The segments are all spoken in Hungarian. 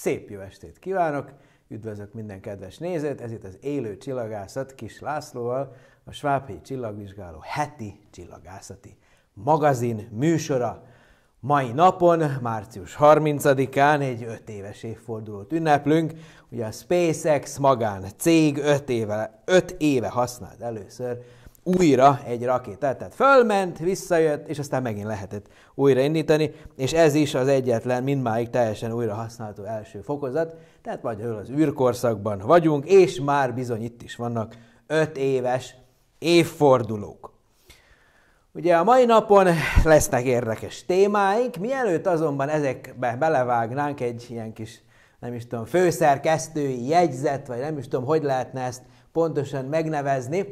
Szép jó estét kívánok! Üdvözlök minden kedves nézőt, ez itt az élő csillagászat Kis Lászlóval, a Svábhelyi Csillagvizsgáló heti csillagászati magazin műsora. Mai napon, március 30-án egy 5 éves évfordulót ünneplünk. Ugye a SpaceX magán cég 5 éve, 5 éve használt először újra egy rakétát. Tehát fölment, visszajött, és aztán megint lehetett újraindítani, és ez is az egyetlen, mindmáig teljesen újra használható első fokozat, tehát magyarul az űrkorszakban vagyunk, és már bizony itt is vannak öt éves évfordulók. Ugye a mai napon lesznek érdekes témáink, mielőtt azonban ezekbe belevágnánk egy ilyen kis, nem is tudom, főszerkesztői jegyzet, vagy nem is tudom, hogy lehetne ezt pontosan megnevezni,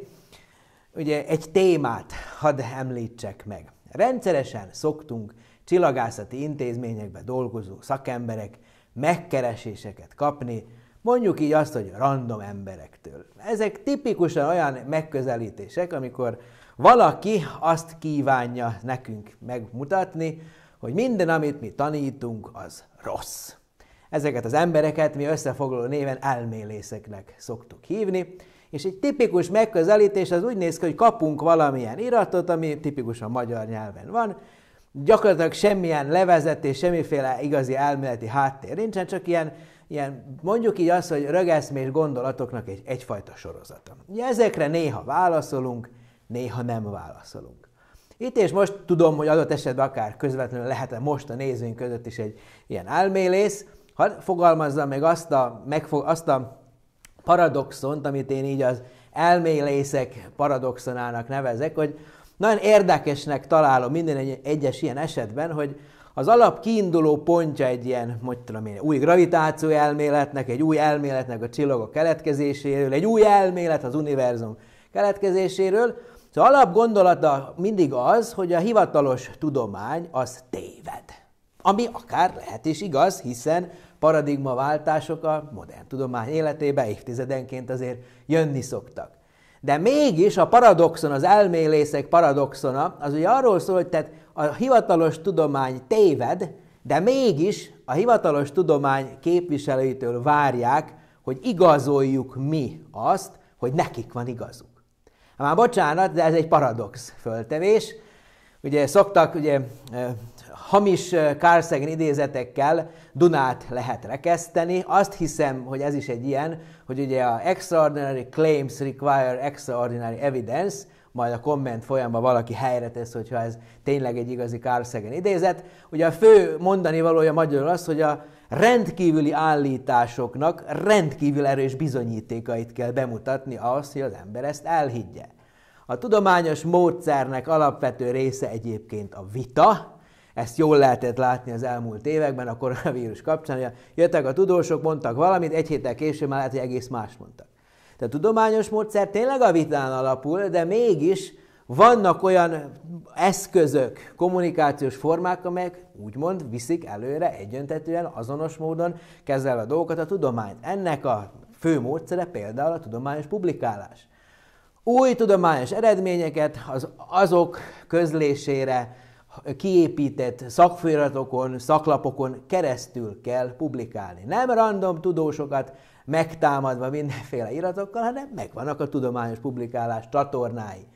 Ugye egy témát hadd említsek meg. Rendszeresen szoktunk csillagászati intézményekbe dolgozó szakemberek megkereséseket kapni, mondjuk így azt, hogy random emberektől. Ezek tipikusan olyan megközelítések, amikor valaki azt kívánja nekünk megmutatni, hogy minden, amit mi tanítunk, az rossz. Ezeket az embereket mi összefoglaló néven elmélészeknek szoktuk hívni, és egy tipikus megközelítés az úgy néz ki, hogy kapunk valamilyen iratot, ami tipikusan magyar nyelven van, gyakorlatilag semmilyen levezetés, semmiféle igazi elméleti háttér nincsen, csak ilyen, ilyen mondjuk így azt, hogy rögeszmés gondolatoknak egy, egyfajta sorozata. Ugye ezekre néha válaszolunk, néha nem válaszolunk. Itt és most tudom, hogy adott esetben akár közvetlenül lehet most a nézőink között is egy ilyen elmélész, ha fogalmazza meg azt a, megfog, azt a paradoxont, amit én így az elmélészek paradoxonának nevezek, hogy nagyon érdekesnek találom minden egyes ilyen esetben, hogy az alap kiinduló pontja egy ilyen, hogy tudom én, új gravitáció elméletnek, egy új elméletnek a csillagok keletkezéséről, egy új elmélet az univerzum keletkezéséről. Szóval alap gondolata mindig az, hogy a hivatalos tudomány az téved. Ami akár lehet is igaz, hiszen Paradigma váltások a modern tudomány életébe évtizedenként azért jönni szoktak. De mégis a paradoxon, az elmélészek paradoxona, az ugye arról szól, hogy tehát a hivatalos tudomány téved, de mégis a hivatalos tudomány képviselőitől várják, hogy igazoljuk mi azt, hogy nekik van igazuk. Már bocsánat, de ez egy paradox föltevés. Ugye szoktak ugye, hamis Carl Sagan idézetekkel Dunát lehet rekeszteni. Azt hiszem, hogy ez is egy ilyen, hogy ugye a extraordinary claims require extraordinary evidence, majd a komment folyamban valaki helyre tesz, hogyha ez tényleg egy igazi Carl Sagan idézet. Ugye a fő mondani valója magyarul az, hogy a rendkívüli állításoknak rendkívül erős bizonyítékait kell bemutatni ahhoz, hogy az ember ezt elhiggye. A tudományos módszernek alapvető része egyébként a vita, ezt jól lehetett látni az elmúlt években a koronavírus kapcsán. Jöttek a tudósok, mondtak valamit, egy héttel később már lehet, hogy egész más mondtak. Tehát a tudományos módszer tényleg a vitán alapul, de mégis vannak olyan eszközök, kommunikációs formák, amelyek úgymond viszik előre egyöntetően, azonos módon kezel a dolgokat a tudományt. Ennek a fő módszere például a tudományos publikálás. Új tudományos eredményeket az azok közlésére kiépített szakfolyamatokon, szaklapokon keresztül kell publikálni. Nem random tudósokat megtámadva mindenféle iratokkal, hanem megvannak a tudományos publikálás csatornái.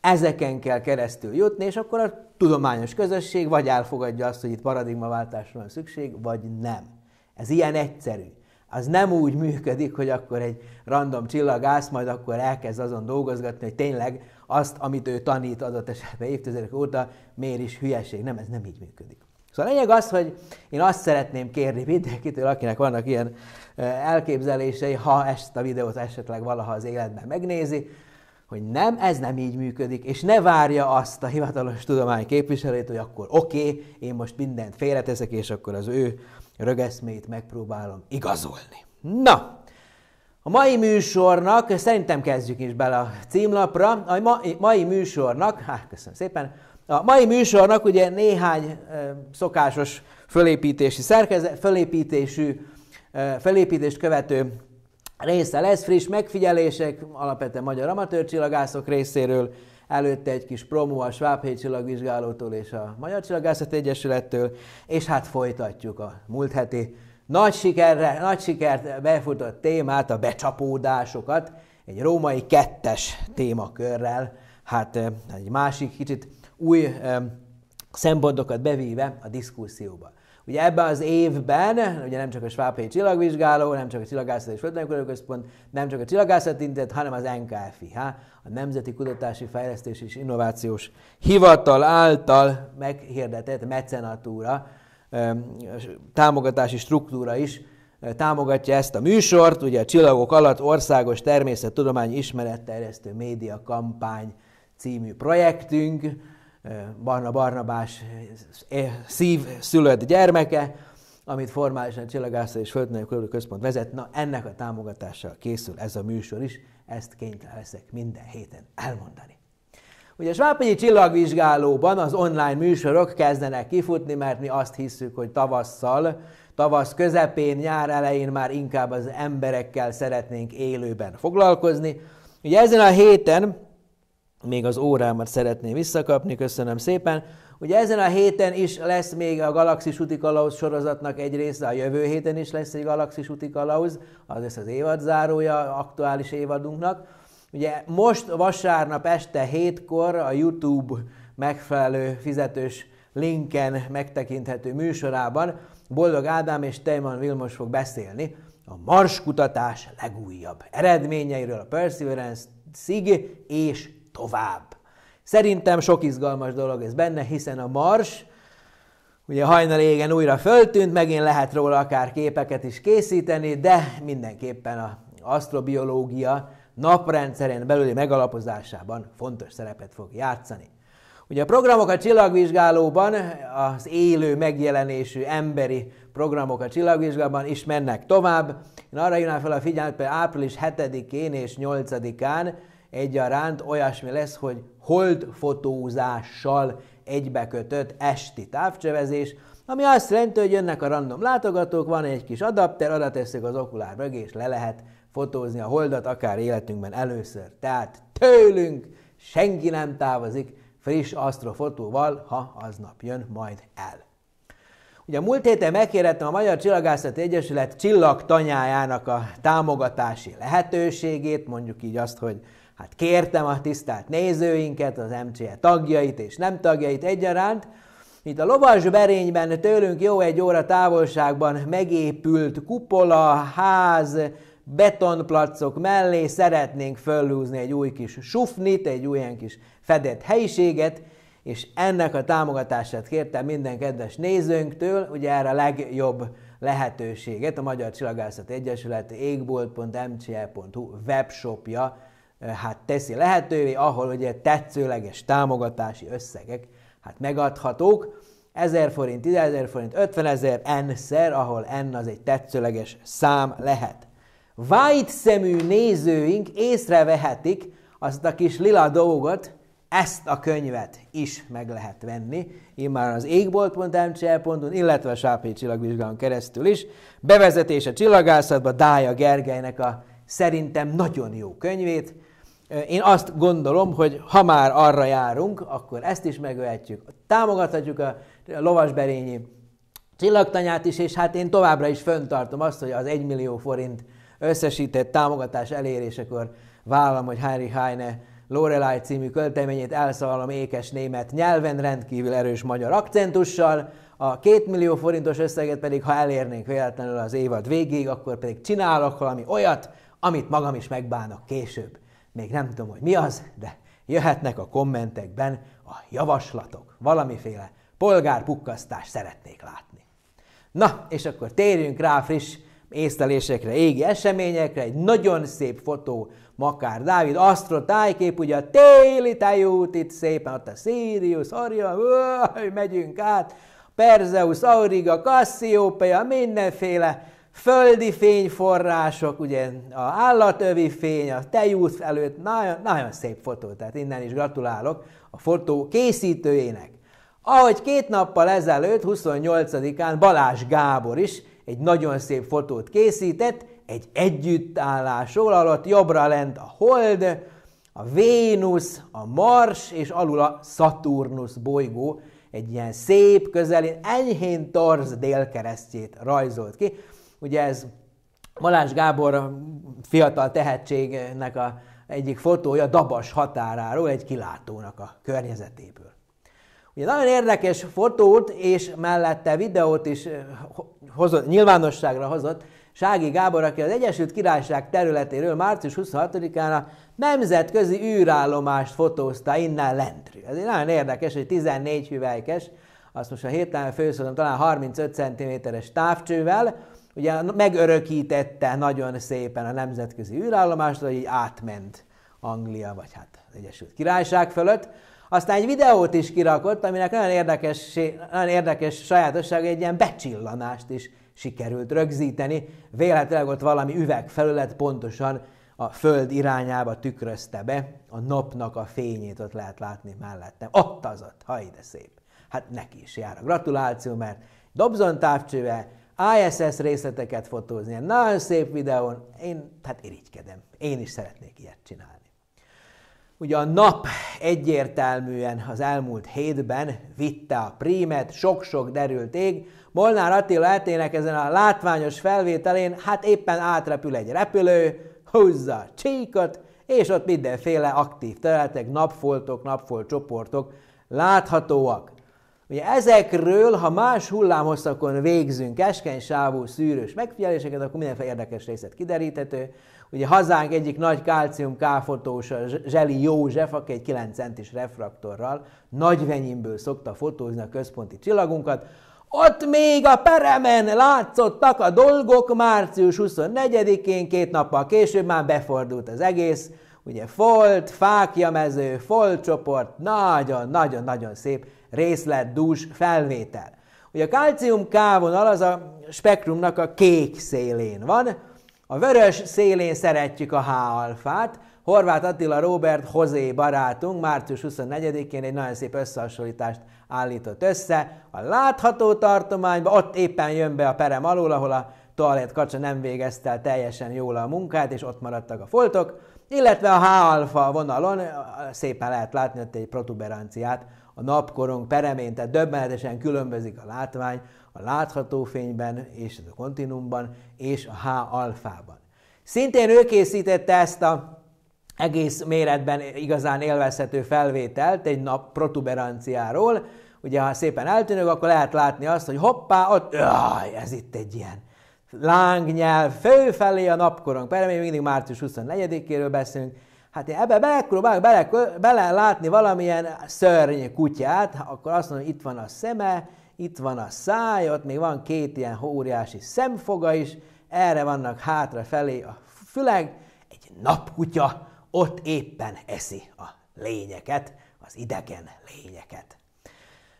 Ezeken kell keresztül jutni, és akkor a tudományos közösség vagy elfogadja azt, hogy itt paradigmaváltásra van szükség, vagy nem. Ez ilyen egyszerű az nem úgy működik, hogy akkor egy random csillagász majd akkor elkezd azon dolgozgatni, hogy tényleg azt, amit ő tanít adott esetben évtizedek óta, miért is hülyeség. Nem, ez nem így működik. Szóval a lényeg az, hogy én azt szeretném kérni mindenkitől, akinek vannak ilyen elképzelései, ha ezt a videót esetleg valaha az életben megnézi, hogy nem, ez nem így működik, és ne várja azt a hivatalos tudomány képviselőjét, hogy akkor oké, okay, én most mindent félreteszek, és akkor az ő rögeszmét megpróbálom igazolni. Na, a mai műsornak, szerintem kezdjük is bele a címlapra, a mai, mai műsornak, hát köszönöm szépen, a mai műsornak ugye néhány szokásos fölépítési szerkezet, fölépítésű, fölépítést követő része lesz, friss megfigyelések, alapvetően magyar csillagászok részéről, előtte egy kis promó a Schwabhely csillagvizsgálótól és a Magyar Csillagászat Egyesülettől, és hát folytatjuk a múlt heti nagy, sikerre, nagy sikert befutott témát, a becsapódásokat, egy római kettes témakörrel, hát egy másik kicsit új szempontokat bevíve a diszkuszióba. Ugye ebben az évben, ugye nem csak a Svábhelyi Csillagvizsgáló, nem csak a Csillagászat és Földtanúkodó Központ, nem csak a Csillagászat Intézet, hanem az NKFIH, a Nemzeti Kutatási Fejlesztés és Innovációs Hivatal által meghirdetett mecenatúra, támogatási struktúra is eh, támogatja ezt a műsort, ugye a Csillagok alatt Országos Természettudományi Ismeretterjesztő Média Kampány című projektünk, eh, Barna Barnabás eh, szív szülött gyermeke, amit formálisan Csillagászló és Földmérnök Központ vezet, na ennek a támogatással készül ez a műsor is, ezt kénytelen leszek minden héten elmondani. Ugye a Svábhegyi csillagvizsgálóban az online műsorok kezdenek kifutni, mert mi azt hiszük, hogy tavasszal, tavasz közepén, nyár elején már inkább az emberekkel szeretnénk élőben foglalkozni. Ugye ezen a héten, még az órámat szeretném visszakapni, köszönöm szépen, Ugye ezen a héten is lesz még a Galaxis Utikalauz sorozatnak egy része, a jövő héten is lesz egy Galaxis Utikalauz, az lesz az zárója aktuális évadunknak. Ugye most vasárnap este hétkor a YouTube megfelelő fizetős linken megtekinthető műsorában Boldog Ádám és Tejman Vilmos fog beszélni a Mars kutatás legújabb eredményeiről, a Perseverance SIG és tovább. Szerintem sok izgalmas dolog ez benne, hiszen a Mars ugye hajnalégen újra föltűnt, megint lehet róla akár képeket is készíteni, de mindenképpen a asztrobiológia naprendszerén belüli megalapozásában fontos szerepet fog játszani. Ugye a programok a csillagvizsgálóban, az élő megjelenésű emberi programok a csillagvizsgálóban is mennek tovább. Én arra jönnám fel a figyelmet, hogy április 7-én és 8-án egyaránt olyasmi lesz, hogy holdfotózással egybekötött esti távcsövezés, ami azt jelenti, hogy jönnek a random látogatók, van egy kis adapter, oda tesszük az mögé, és le lehet fotózni a holdat, akár életünkben először. Tehát tőlünk senki nem távozik friss asztrofotóval, ha aznap jön majd el. Ugye múlt héten megkérdettem a Magyar Csillagászati Egyesület csillagtanyájának a támogatási lehetőségét, mondjuk így azt, hogy hát kértem a tisztelt nézőinket, az MCE tagjait és nem tagjait egyaránt, itt a berényben tőlünk jó egy óra távolságban megépült kupola, ház, betonplacok mellé szeretnénk fölhúzni egy új kis sufnit, egy ilyen kis fedett helyiséget, és ennek a támogatását kértem minden kedves nézőnktől, ugye erre a legjobb lehetőséget a Magyar Csillagászat Egyesület égbolt.mcl.hu webshopja hát teszi lehetővé, ahol ugye tetszőleges támogatási összegek hát megadhatók. 1000 forint, 1000 forint, 50 ezer, n-szer, ahol n az egy tetszőleges szám lehet vájt szemű nézőink észrevehetik azt a kis lila dolgot, ezt a könyvet is meg lehet venni, már az égbolt.mcl.on, illetve a Sápé csillagvizsgálón keresztül is. Bevezetés a csillagászatba Dája Gergelynek a szerintem nagyon jó könyvét. Én azt gondolom, hogy ha már arra járunk, akkor ezt is megöhetjük. Támogathatjuk a lovasberényi csillagtanyát is, és hát én továbbra is föntartom azt, hogy az 1 millió forint összesített támogatás elérésekor vállalom, hogy Harry Heine Lorelai című költeményét elszallalom ékes német nyelven, rendkívül erős magyar akcentussal, a két millió forintos összeget pedig, ha elérnénk véletlenül az évad végéig, akkor pedig csinálok valami olyat, amit magam is megbánok később. Még nem tudom, hogy mi az, de jöhetnek a kommentekben a javaslatok. Valamiféle polgárpukkasztást szeretnék látni. Na, és akkor térjünk rá friss észlelésekre, égi eseményekre, egy nagyon szép fotó Makár Dávid, Astro tájkép, ugye a téli tájút, itt szépen ott a Sirius, Orion, öö, megyünk át, Perzeus, Auriga, Cassiopeia, mindenféle földi fényforrások, ugye a állatövi fény, a tejút előtt, nagyon, nagyon szép fotó, tehát innen is gratulálok a fotó készítőjének. Ahogy két nappal ezelőtt, 28-án Balázs Gábor is egy nagyon szép fotót készített, egy együttállásról alatt jobbra lent a Hold, a Vénusz, a Mars és alul a Szaturnusz bolygó egy ilyen szép, közelén, enyhén torz délkeresztjét rajzolt ki. Ugye ez Malás Gábor fiatal tehetségnek a egyik fotója Dabas határáról, egy kilátónak a környezetéből. Ugye nagyon érdekes fotót és mellette videót is eh, hozott, nyilvánosságra hozott Sági Gábor, aki az Egyesült Királyság területéről március 26-án a nemzetközi űrállomást fotózta innen lentről. Ez egy nagyon érdekes, hogy 14 hüvelykes, azt most a héten főszólom, talán 35 cm-es távcsővel, ugye megörökítette nagyon szépen a nemzetközi űrállomást, hogy így átment Anglia, vagy hát az Egyesült Királyság fölött, aztán egy videót is kirakott, aminek nagyon érdekes, nagyon érdekes sajátossága, egy ilyen becsillanást is sikerült rögzíteni. Véletlenül ott valami üvegfelület pontosan a föld irányába tükrözte be, a napnak a fényét ott lehet látni mellettem. Ott az ott, ha de szép. Hát neki is jár a gratuláció, mert Dobson távcsővel ISS részleteket fotózni, nagyon szép videón, én hát irigykedem, én is szeretnék ilyet csinálni. Ugye a nap egyértelműen az elmúlt hétben vitte a prímet, sok-sok derült ég. Molnár Attila Etének ezen a látványos felvételén hát éppen átrepül egy repülő, húzza a csíkot, és ott mindenféle aktív területek, napfoltok, napfoltcsoportok láthatóak. Ugye ezekről, ha más hullámhosszakon végzünk keskeny sávú szűrős megfigyeléseket, akkor mindenféle érdekes részlet kideríthető. Ugye hazánk egyik nagy kálcium a Zseli József, aki egy 9 centis refraktorral venyimből szokta fotózni a központi csillagunkat, ott még a peremen látszottak a dolgok március 24-én, két nappal később már befordult az egész, ugye folt, fákja mező, foltcsoport, nagyon-nagyon-nagyon szép dús felvétel. Ugye a kalcium K vonal az a spektrumnak a kék szélén van, a vörös szélén szeretjük a H-alfát. Horváth Attila Robert Hozé barátunk március 24-én egy nagyon szép összehasonlítást állított össze. A látható tartományban ott éppen jön be a perem alól, ahol a toalett kacsa nem végezte el teljesen jól a munkát, és ott maradtak a foltok, illetve a H-alfa vonalon szépen lehet látni ott egy protuberanciát a napkorong peremén, tehát döbbenetesen különbözik a látvány a látható fényben és a kontinumban, és a H-alfában. Szintén ő készítette ezt a egész méretben igazán élvezhető felvételt egy nap protuberanciáról, ugye ha szépen eltűnök, akkor lehet látni azt, hogy hoppá, ott, jaj, ez itt egy ilyen lángnyelv, főfelé a napkorong, persze még mindig március 24-éről beszélünk, hát én ebbe megpróbálok bele, bele látni valamilyen szörny kutyát, akkor azt mondom, hogy itt van a szeme, itt van a száj, ott még van két ilyen óriási szemfoga is, erre vannak hátrafelé a füleg, egy napkutya ott éppen eszi a lényeket, az idegen lényeket.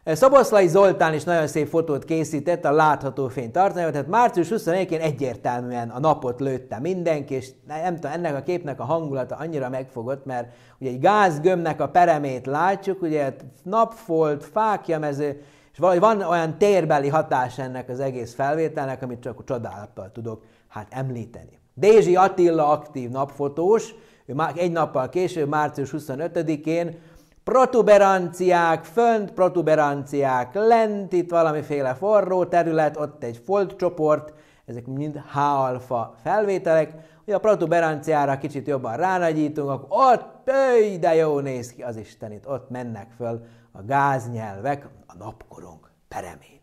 Szoboszlai Zoltán is nagyon szép fotót készített a látható fény tartalmával, tehát március 21 én egyértelműen a napot lőtte mindenki, és nem tudom, ennek a képnek a hangulata annyira megfogott, mert ugye egy gázgömnek a peremét látjuk, ugye hát napfolt, fákjamező, és valahogy van olyan térbeli hatás ennek az egész felvételnek, amit csak csodálattal tudok hát említeni. Dézsi Attila aktív napfotós, ő már egy nappal később, március 25-én protuberanciák, fönt protuberanciák, lent, itt valamiféle forró terület, ott egy foltcsoport, ezek mind H-alfa felvételek, hogy a protuberanciára kicsit jobban ránagyítunk, akkor ott, öj, de jó néz ki az Istenit, ott mennek föl a gáznyelvek, a napkorong peremén.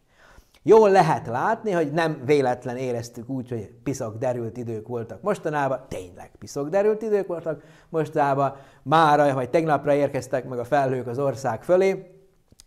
Jól lehet látni, hogy nem véletlen éreztük úgy, hogy piszok derült idők voltak mostanában, tényleg piszok derült idők voltak mostanában, mára vagy tegnapra érkeztek meg a felhők az ország fölé,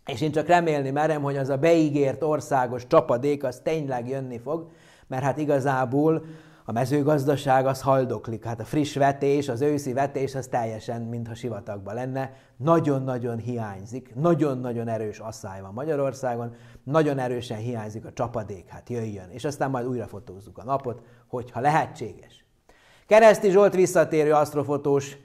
és én csak remélni merem, hogy az a beígért országos csapadék az tényleg jönni fog, mert hát igazából a mezőgazdaság az haldoklik, hát a friss vetés, az őszi vetés az teljesen, mintha sivatagban lenne. Nagyon-nagyon hiányzik, nagyon-nagyon erős asszály van Magyarországon, nagyon erősen hiányzik a csapadék, hát jöjjön. És aztán majd újra fotózzuk a napot, hogyha lehetséges. Kereszti Zsolt visszatérő asztrofotós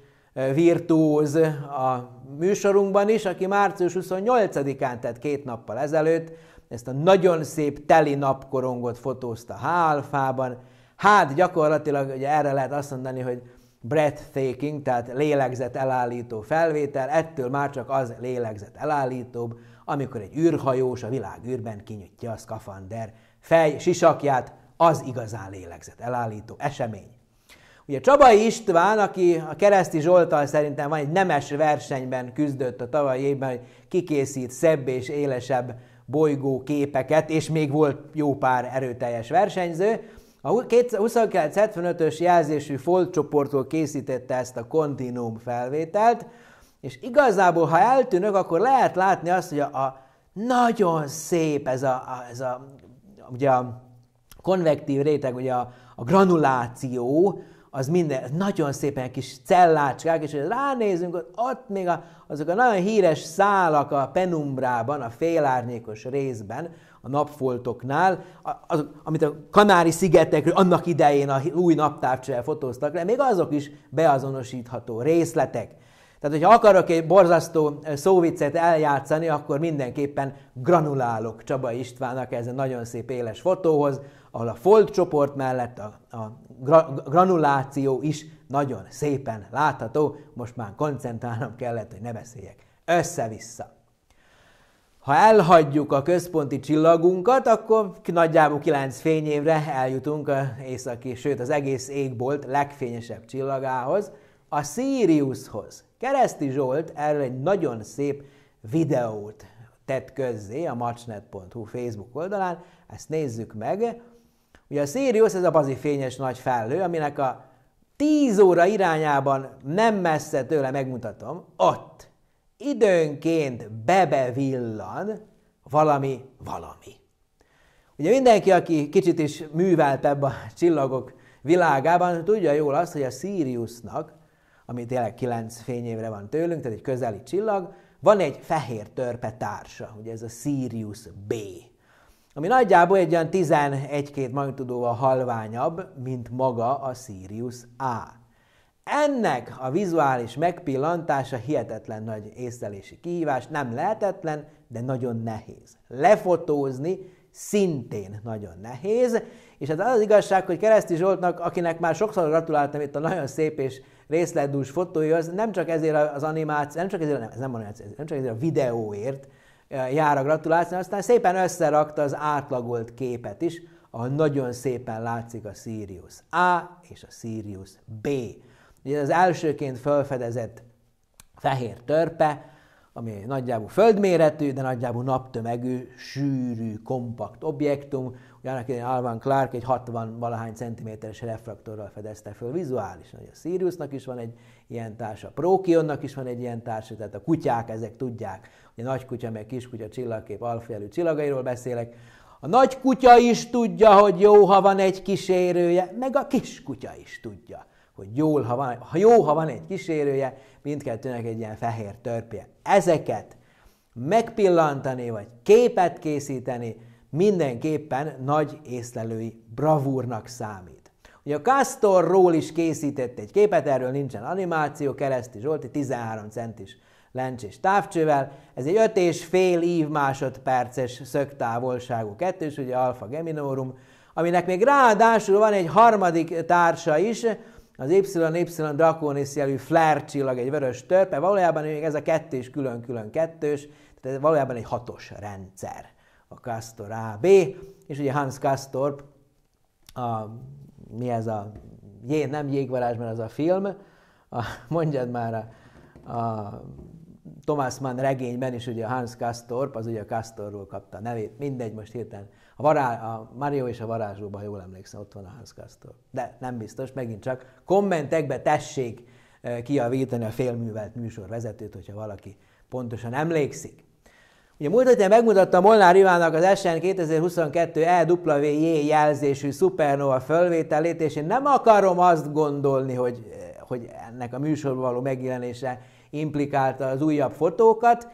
virtuóz a műsorunkban is, aki március 28-án, tehát két nappal ezelőtt, ezt a nagyon szép teli napkorongot fotózta Hálfában, Hát gyakorlatilag ugye erre lehet azt mondani, hogy breathtaking, tehát lélegzet elállító felvétel, ettől már csak az lélegzet elállítóbb, amikor egy űrhajós a világ űrben kinyitja a szkafander fej sisakját, az igazán lélegzet elállító esemény. Ugye Csabai István, aki a Kereszti Zsoltal szerintem van egy nemes versenyben küzdött a tavalyi évben, hogy kikészít szebb és élesebb bolygó képeket, és még volt jó pár erőteljes versenyző, a 2975-ös jelzésű Fold készítette ezt a kontinuum felvételt, és igazából, ha eltűnök, akkor lehet látni azt, hogy a, a nagyon szép ez a, a, ez a, ugye a konvektív réteg, ugye a, a granuláció, az minden, nagyon szépen kis cellácskák, és hogy ránézünk, ott, ott még a, azok a nagyon híres szálak a penumbrában, a félárnyékos részben, a napfoltoknál, az, amit a Kanári-szigetekről annak idején a új naptávcsel fotóztak le, még azok is beazonosítható részletek. Tehát, hogyha akarok egy borzasztó szóvicet eljátszani, akkor mindenképpen granulálok Csaba Istvánnak ezen nagyon szép éles fotóhoz, ahol a folt csoport mellett a, a gra, granuláció is nagyon szépen látható. Most már koncentrálnom kellett, hogy ne beszéljek össze-vissza. Ha elhagyjuk a központi csillagunkat, akkor nagyjából 9 fényévre eljutunk az északi, sőt az egész égbolt legfényesebb csillagához, a Siriushoz. Kereszti Zsolt erről egy nagyon szép videót tett közzé a matchnet.hu Facebook oldalán, ezt nézzük meg. Ugye a Sirius ez a fényes nagy felhő, aminek a 10 óra irányában nem messze tőle megmutatom, ott időnként bebevillan valami valami. Ugye mindenki, aki kicsit is ebbe a csillagok világában, tudja jól azt, hogy a Siriusnak, ami tényleg kilenc fényévre van tőlünk, tehát egy közeli csillag, van egy fehér törpe társa, ugye ez a Sirius B, ami nagyjából egy olyan 11-2 magnitudóval halványabb, mint maga a Sirius A. Ennek a vizuális megpillantása hihetetlen nagy észlelési kihívás, nem lehetetlen, de nagyon nehéz. Lefotózni szintén nagyon nehéz, és hát az, az igazság, hogy Kereszti Zsoltnak, akinek már sokszor gratuláltam itt a nagyon szép és részletdús fotója, az nem csak ezért az animáció, nem csak ezért, nem, ez nem animáció, nem csak ezért a videóért eh, jár a gratuláció, aztán szépen összerakta az átlagolt képet is, ahol nagyon szépen látszik a Sirius A és a Sirius B Ugye az elsőként felfedezett fehér törpe, ami nagyjából földméretű, de nagyjából naptömegű, sűrű, kompakt objektum. Ugye annak idején Alvan Clark egy 60-valahány centiméteres refraktorral fedezte föl vizuálisan. Ugye a Siriusnak is van egy ilyen társa, a Prókionnak is van egy ilyen társa, tehát a kutyák ezek tudják. Ugye nagy kutya, meg kutya csillagkép, alfajelű csillagairól beszélek. A nagy kutya is tudja, hogy jó, ha van egy kísérője, meg a kis kutya is tudja hogy jól, ha van, ha jó, ha van egy kísérője, mindkettőnek egy ilyen fehér törpje. Ezeket megpillantani, vagy képet készíteni mindenképpen nagy észlelői bravúrnak számít. Ugye a Castorról is készített egy képet, erről nincsen animáció, Kereszti Zsolti 13 centis lencsés távcsővel. Ez egy 5,5 ív másodperces szögtávolságú kettős, ugye Alfa Geminorum, aminek még ráadásul van egy harmadik társa is, az YY Draconis jelű flare csillag, egy vörös törpe, valójában még ez a kettős külön-külön kettős, tehát ez valójában egy hatos rendszer, a Castor AB, és ugye Hans Castorp, a, mi ez a, jé, nem jégvarázs, mert az a film, a, mondjad már a, a Thomas Mann regényben is ugye Hans Kastorp, az ugye a Castorról kapta a nevét, mindegy, most hirtelen a, vará, a Mario és a varázslóban, jól emlékszem, ott van a Hans Kastor. De nem biztos, megint csak kommentekbe tessék kiavítani a félművelt műsorvezetőt, hogyha valaki pontosan emlékszik. Ugye múlt héten megmutattam Molnár Ivánnak az SN 2022 EWJ jelzésű szupernova fölvételét, és én nem akarom azt gondolni, hogy, hogy ennek a műsorban való megjelenése implikálta az újabb fotókat,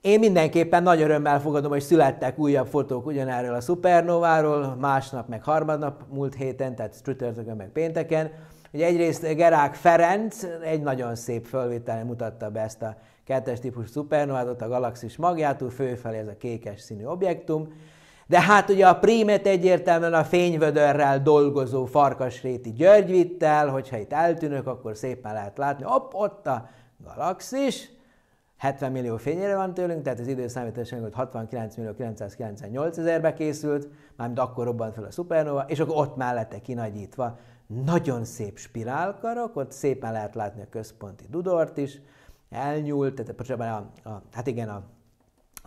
én mindenképpen nagy örömmel fogadom, hogy születtek újabb fotók ugyanerről a szupernováról, másnap meg harmadnap, múlt héten, tehát csütörtökön meg pénteken. Ugye egyrészt Gerák Ferenc egy nagyon szép fölvételen mutatta be ezt a kettes típus szupernovát, ott a galaxis magjától, főfelé ez a kékes színű objektum. De hát ugye a prímet egyértelműen a fényvödörrel dolgozó Farkasréti György vitt el, hogyha itt eltűnök, akkor szépen lehet látni, op, ott a galaxis, 70 millió fényére van tőlünk, tehát az időszámítás 69 millió 998 ezerbe készült, mármint akkor robbant fel a szupernova, és akkor ott már lettek kinagyítva. Nagyon szép spirálkarok, ott szépen lehet látni a központi dudort is, elnyúlt, tehát pontosabban a, a, hát igen, a,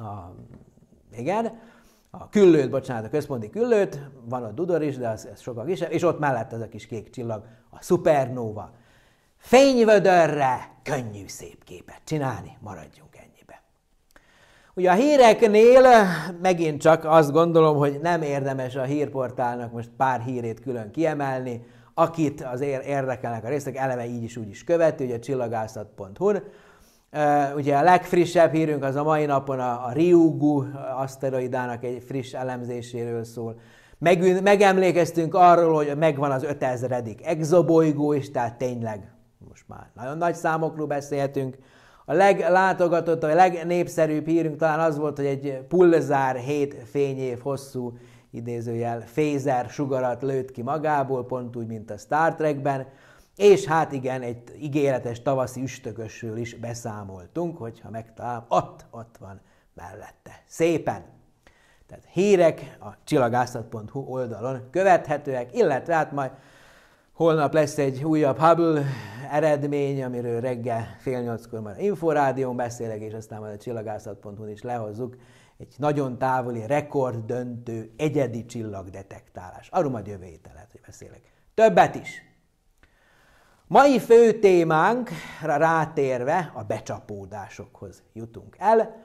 a, igen, a küllőt, bocsánat, a központi küllőt, van a dudor is, de az, ez sokkal kisebb, és ott mellett az a kis kék csillag, a szupernóva. Fényvödörre! könnyű szép képet csinálni, maradjunk ennyibe. Ugye a híreknél megint csak azt gondolom, hogy nem érdemes a hírportálnak most pár hírét külön kiemelni, akit az érdekelnek a részek, eleve így is úgy is követi, ugye csillagászathu Ugye a legfrissebb hírünk az a mai napon a, a Ryugu aszteroidának egy friss elemzéséről szól. Meg, megemlékeztünk arról, hogy megvan az 5000. exobolygó is, tehát tényleg most már nagyon nagy számokról beszélhetünk. A leglátogatott, a legnépszerűbb hírünk talán az volt, hogy egy pulzár 7 fényév hosszú idézőjel fézer sugarat lőtt ki magából, pont úgy, mint a Star Trekben. És hát igen, egy ígéretes tavaszi üstökösről is beszámoltunk, hogyha megtalálom, ott, ott van mellette. Szépen! Tehát hírek a csillagászat.hu oldalon követhetőek, illetve hát majd Holnap lesz egy újabb Hubble eredmény, amiről reggel fél nyolckor már Inforádión beszélek, és aztán majd a csillagászat.hu-n is lehozzuk egy nagyon távoli, rekorddöntő, egyedi csillagdetektálás. Arról majd jövő héten lehet, hogy beszélek. Többet is! Mai fő témánkra rátérve a becsapódásokhoz jutunk el.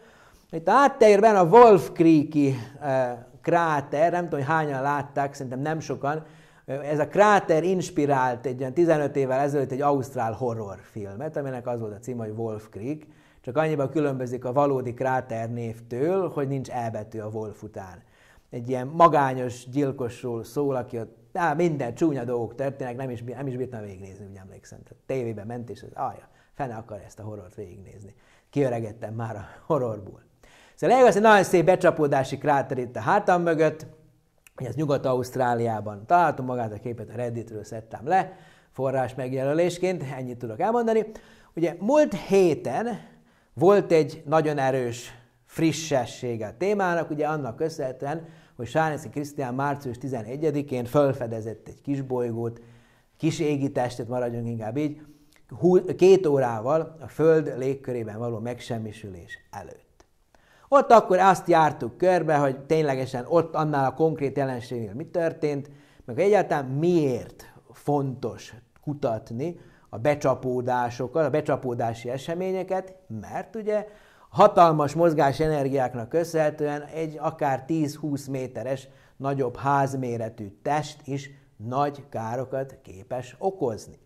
Itt a háttérben a Wolf Creek-i eh, kráter, nem tudom, hogy hányan látták, szerintem nem sokan, ez a kráter inspirált egy olyan 15 évvel ezelőtt egy ausztrál horrorfilmet, aminek az volt a címe, hogy Wolf Creek, csak annyiban különbözik a valódi kráter névtől, hogy nincs elbetű a Wolf után. Egy ilyen magányos gyilkosról szól, aki ott á, minden csúnya dolgok történnek, nem is, nem is bírtam végignézni, úgy emlékszem. Tehát tévében ment, és az, alja, fene akar ezt a horrort végignézni. Kiöregettem már a horrorból. Szóval lényeg az, hogy nagyon szép becsapódási kráter itt a hátam mögött, hogy ez Nyugat-Ausztráliában találtam magát a képet, a Redditről szedtem le, forrás megjelölésként, ennyit tudok elmondani. Ugye múlt héten volt egy nagyon erős frissessége a témának, ugye annak köszönhetően, hogy Sárnészi Krisztián március 11-én felfedezett egy kis bolygót, kis testet, maradjunk inkább így, két órával a Föld légkörében való megsemmisülés előtt. Ott akkor azt jártuk körbe, hogy ténylegesen ott annál a konkrét jelenségnél mi történt, meg egyáltalán miért fontos kutatni a becsapódásokat, a becsapódási eseményeket, mert ugye hatalmas mozgás energiáknak köszönhetően egy akár 10-20 méteres nagyobb házméretű test is nagy károkat képes okozni.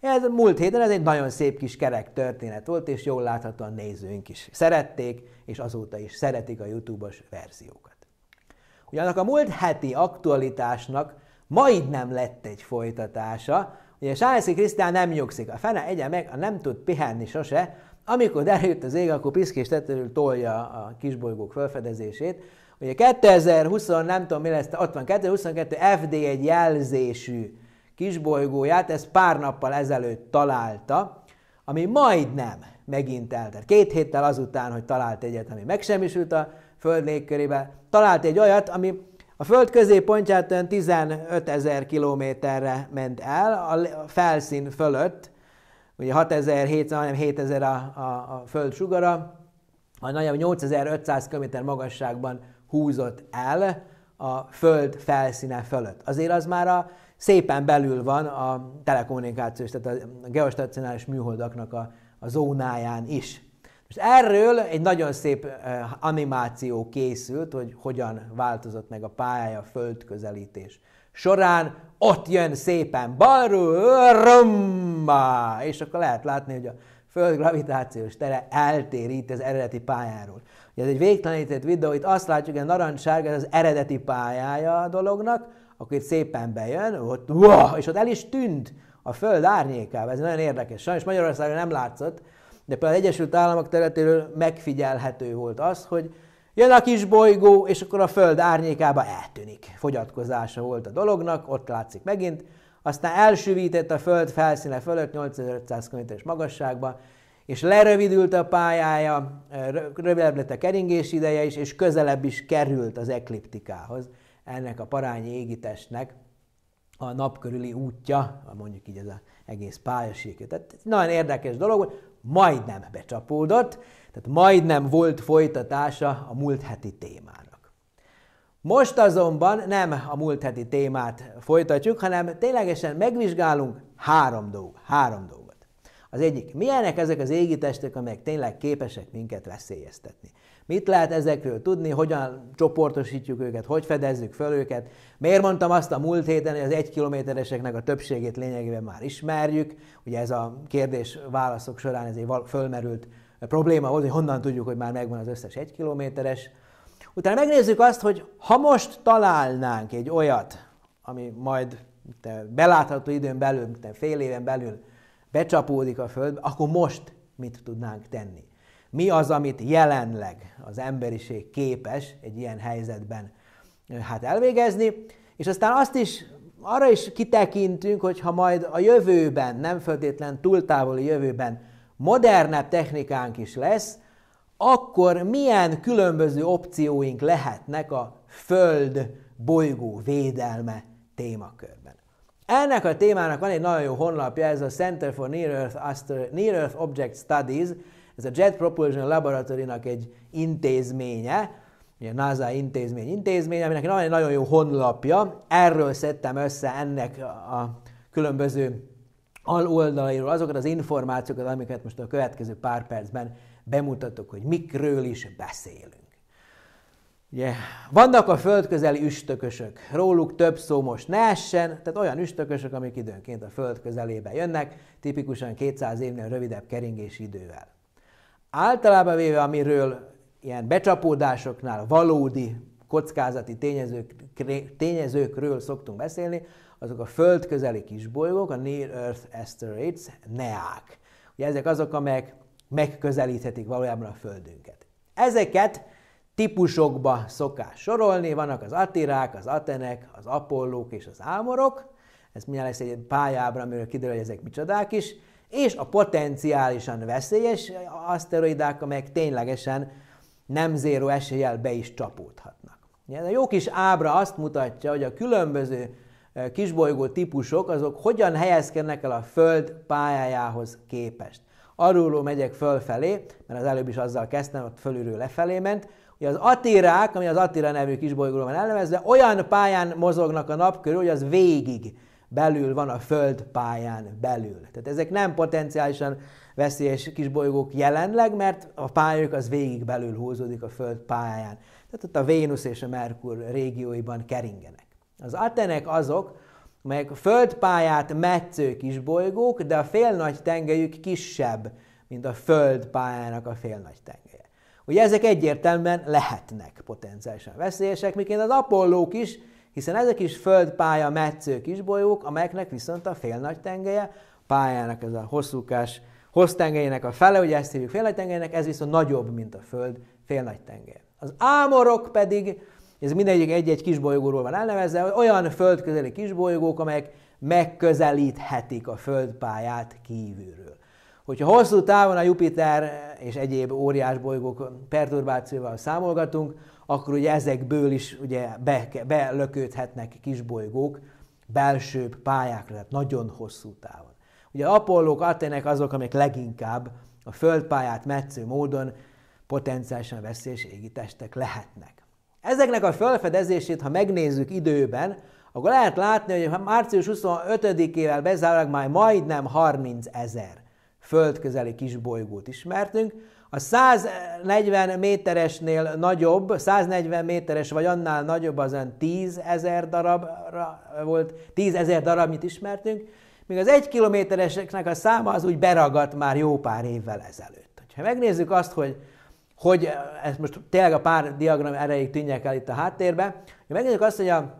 Ez a múlt héten ez egy nagyon szép kis kerek történet volt, és jól láthatóan nézőink is szerették, és azóta is szeretik a YouTube-os verziókat. Ugyanak a múlt heti aktualitásnak majdnem lett egy folytatása, ugye Sányszi Krisztán nem nyugszik, a fene egye meg, a nem tud pihenni sose, amikor derült az ég, akkor piszkés tetőről tolja a kisbolygók felfedezését. Ugye 2020, nem tudom mi lesz, ott van 2022 FD egy jelzésű kisbolygóját, ezt pár nappal ezelőtt találta, ami majdnem megint eltelt. Két héttel azután, hogy talált egyet, ami megsemmisült a Föld légkörébe, talált egy olyat, ami a Föld középpontját 15 ezer kilométerre ment el, a felszín fölött, ugye 6700, hanem 7000 a, a, a Föld sugara, a nagyjából 8500 km magasságban húzott el a Föld felszíne fölött. Azért az már a szépen belül van a telekommunikációs, tehát a geostacionális műholdaknak a, a zónáján is. Most erről egy nagyon szép eh, animáció készült, hogy hogyan változott meg a pályája földközelítés. során. Ott jön szépen balról, és akkor lehet látni, hogy a föld gravitációs tere eltérít az eredeti pályáról. Ugye ez egy végtelenített videó, itt azt látjuk, hogy a narancssárga ez az eredeti pályája a dolognak, akkor itt szépen bejön, ott, uah, és ott el is tűnt a föld árnyékába. Ez nagyon érdekes. Sajnos Magyarországon nem látszott, de például az Egyesült Államok területéről megfigyelhető volt az, hogy jön a kis bolygó, és akkor a föld árnyékába eltűnik. Fogyatkozása volt a dolognak, ott látszik megint, aztán elsüvített a föld felszíne fölött 8500 km magasságba, és lerövidült a pályája, rövidebb lett a keringés ideje is, és közelebb is került az ekliptikához ennek a parányi égitestnek a nap körüli útja, mondjuk így ez az egész pályasík. Tehát nagyon érdekes dolog, majdnem becsapódott, tehát majdnem volt folytatása a múlt heti témának. Most azonban nem a múlt heti témát folytatjuk, hanem ténylegesen megvizsgálunk három, dolg, három dolgot. Az egyik, milyenek ezek az égitestek, amelyek tényleg képesek minket veszélyeztetni. Mit lehet ezekről tudni, hogyan csoportosítjuk őket, hogy fedezzük fel őket. Miért mondtam azt a múlt héten, hogy az egy kilométereseknek a többségét lényegében már ismerjük. Ugye ez a kérdés válaszok során ez egy fölmerült probléma volt, hogy honnan tudjuk, hogy már megvan az összes egy kilométeres. Utána megnézzük azt, hogy ha most találnánk egy olyat, ami majd te belátható időn belül, te fél éven belül becsapódik a földbe, akkor most mit tudnánk tenni? mi az, amit jelenleg az emberiség képes egy ilyen helyzetben hát elvégezni, és aztán azt is, arra is kitekintünk, hogy ha majd a jövőben, nem feltétlen túl távoli jövőben modernebb technikánk is lesz, akkor milyen különböző opcióink lehetnek a Föld bolygó védelme témakörben. Ennek a témának van egy nagyon jó honlapja, ez a Center for Near Earth, Astro- Near Earth Object Studies, ez a Jet Propulsion Laboratory-nak egy intézménye, a NASA intézmény intézmény, aminek van egy nagyon jó honlapja. Erről szedtem össze ennek a különböző aloldalairól azokat az információkat, amiket most a következő pár percben bemutatok, hogy mikről is beszélünk. Ugye, vannak a földközeli üstökösök, róluk több szó most ne essen, tehát olyan üstökösök, amik időnként a föld közelébe jönnek, tipikusan 200 évnél rövidebb keringési idővel. Általában véve, amiről ilyen becsapódásoknál valódi kockázati tényezők, tényezőkről szoktunk beszélni, azok a föld közeli kisbolygók, a Near Earth Asteroids, NEAK. Ugye ezek azok, amelyek megközelíthetik valójában a Földünket. Ezeket típusokba szokás sorolni, vannak az Atirák, az Atenek, az Apollók és az Ámorok, ez mindjárt lesz egy pályábra, amiről kiderül, hogy ezek micsodák is, és a potenciálisan veszélyes aszteroidák, amelyek ténylegesen nem zéró eséllyel be is csapódhatnak. A jó kis ábra azt mutatja, hogy a különböző kisbolygó típusok azok hogyan helyezkednek el a Föld pályájához képest. Arról megyek fölfelé, mert az előbb is azzal kezdtem, ott fölülről lefelé ment, hogy az atírák, ami az atira nevű kisbolygóról van elnevezve, olyan pályán mozognak a nap körül, hogy az végig belül van a Föld pályán belül. Tehát ezek nem potenciálisan veszélyes kisbolygók jelenleg, mert a pályájuk az végig belül húzódik a Föld pályán. Tehát ott a Vénusz és a Merkur régióiban keringenek. Az Atenek azok, melyek a földpályát metsző kisbolygók, de a félnagy tengelyük kisebb, mint a Föld pályának a félnagy tengelye. Ugye ezek egyértelműen lehetnek potenciálisan veszélyesek, miként az Apollók is hiszen ezek is földpálya metsző kisbolyók, amelyeknek viszont a fél nagy tengelye, pályának ez a hosszúkás hossztengelyének a fele, ugye ezt hívjuk félnagytengelynek, ez viszont nagyobb, mint a föld fél nagy tengely. Az ámorok pedig, ez mindegyik egy-egy kisbolygóról van elnevezve, hogy olyan földközeli kisbolygók, amelyek megközelíthetik a földpályát kívülről. Hogyha hosszú távon a Jupiter és egyéb óriás bolygók perturbációval számolgatunk, akkor ugye ezekből is ugye be, belöködhetnek kisbolygók belsőbb pályákra, tehát nagyon hosszú távon. Ugye Apollók, Atenek azok, amik leginkább a földpályát metsző módon potenciálisan veszélyes égitestek lehetnek. Ezeknek a felfedezését, ha megnézzük időben, akkor lehet látni, hogy március 25-ével bezárólag már majdnem 30 ezer földközeli kisbolygót ismertünk, a 140 méteresnél nagyobb, 140 méteres vagy annál nagyobb az olyan 10 ezer darabra volt, 10 ezer darab, mit ismertünk, míg az egy kilométereseknek a száma az úgy beragadt már jó pár évvel ezelőtt. Ha megnézzük azt, hogy, hogy ez most tényleg a pár diagram erejéig tűnjek el itt a háttérbe, ha megnézzük azt, hogy a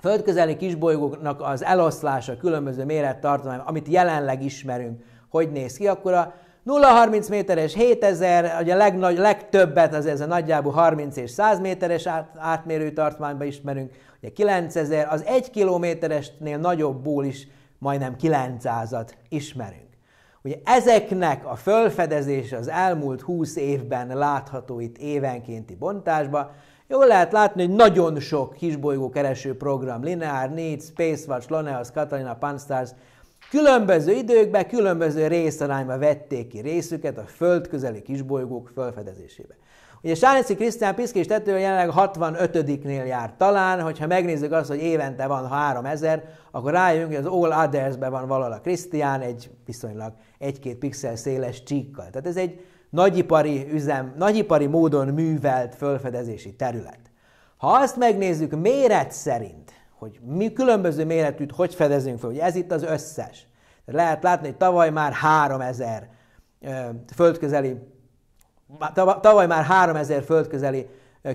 földközeli kisbolygóknak az eloszlása különböző mérettartomány, amit jelenleg ismerünk, hogy néz ki, akkor a 0-30 méteres 7000, ugye a legnagy, legtöbbet az ez a nagyjából 30 és 100 méteres át, átmérő tartományba ismerünk, ugye 9000, az 1 kilométeresnél nagyobbból is majdnem 900-at ismerünk. Ugye ezeknek a fölfedezés az elmúlt 20 évben látható itt évenkénti bontásba, Jól lehet látni, hogy nagyon sok kisbolygó kereső program, Linear, Need, Spacewatch, Loneos, Catalina, Panstars, Különböző időkben, különböző részarányban vették ki részüket a földközeli kisbolygók felfedezésébe. Ugye Sánci Krisztián Piszkés tető jelenleg 65-nél jár talán, hogyha megnézzük azt, hogy évente van 3000, akkor rájövünk, hogy az All others van valahol a Krisztián egy viszonylag egy-két pixel széles csíkkal. Tehát ez egy nagyipari, üzem, nagyipari módon művelt fölfedezési terület. Ha azt megnézzük méret szerint, hogy mi különböző méretűt hogy fedezünk fel, hogy ez itt az összes. Lehet látni, hogy tavaly már 3000 földközeli, tavaly már 3000 földközeli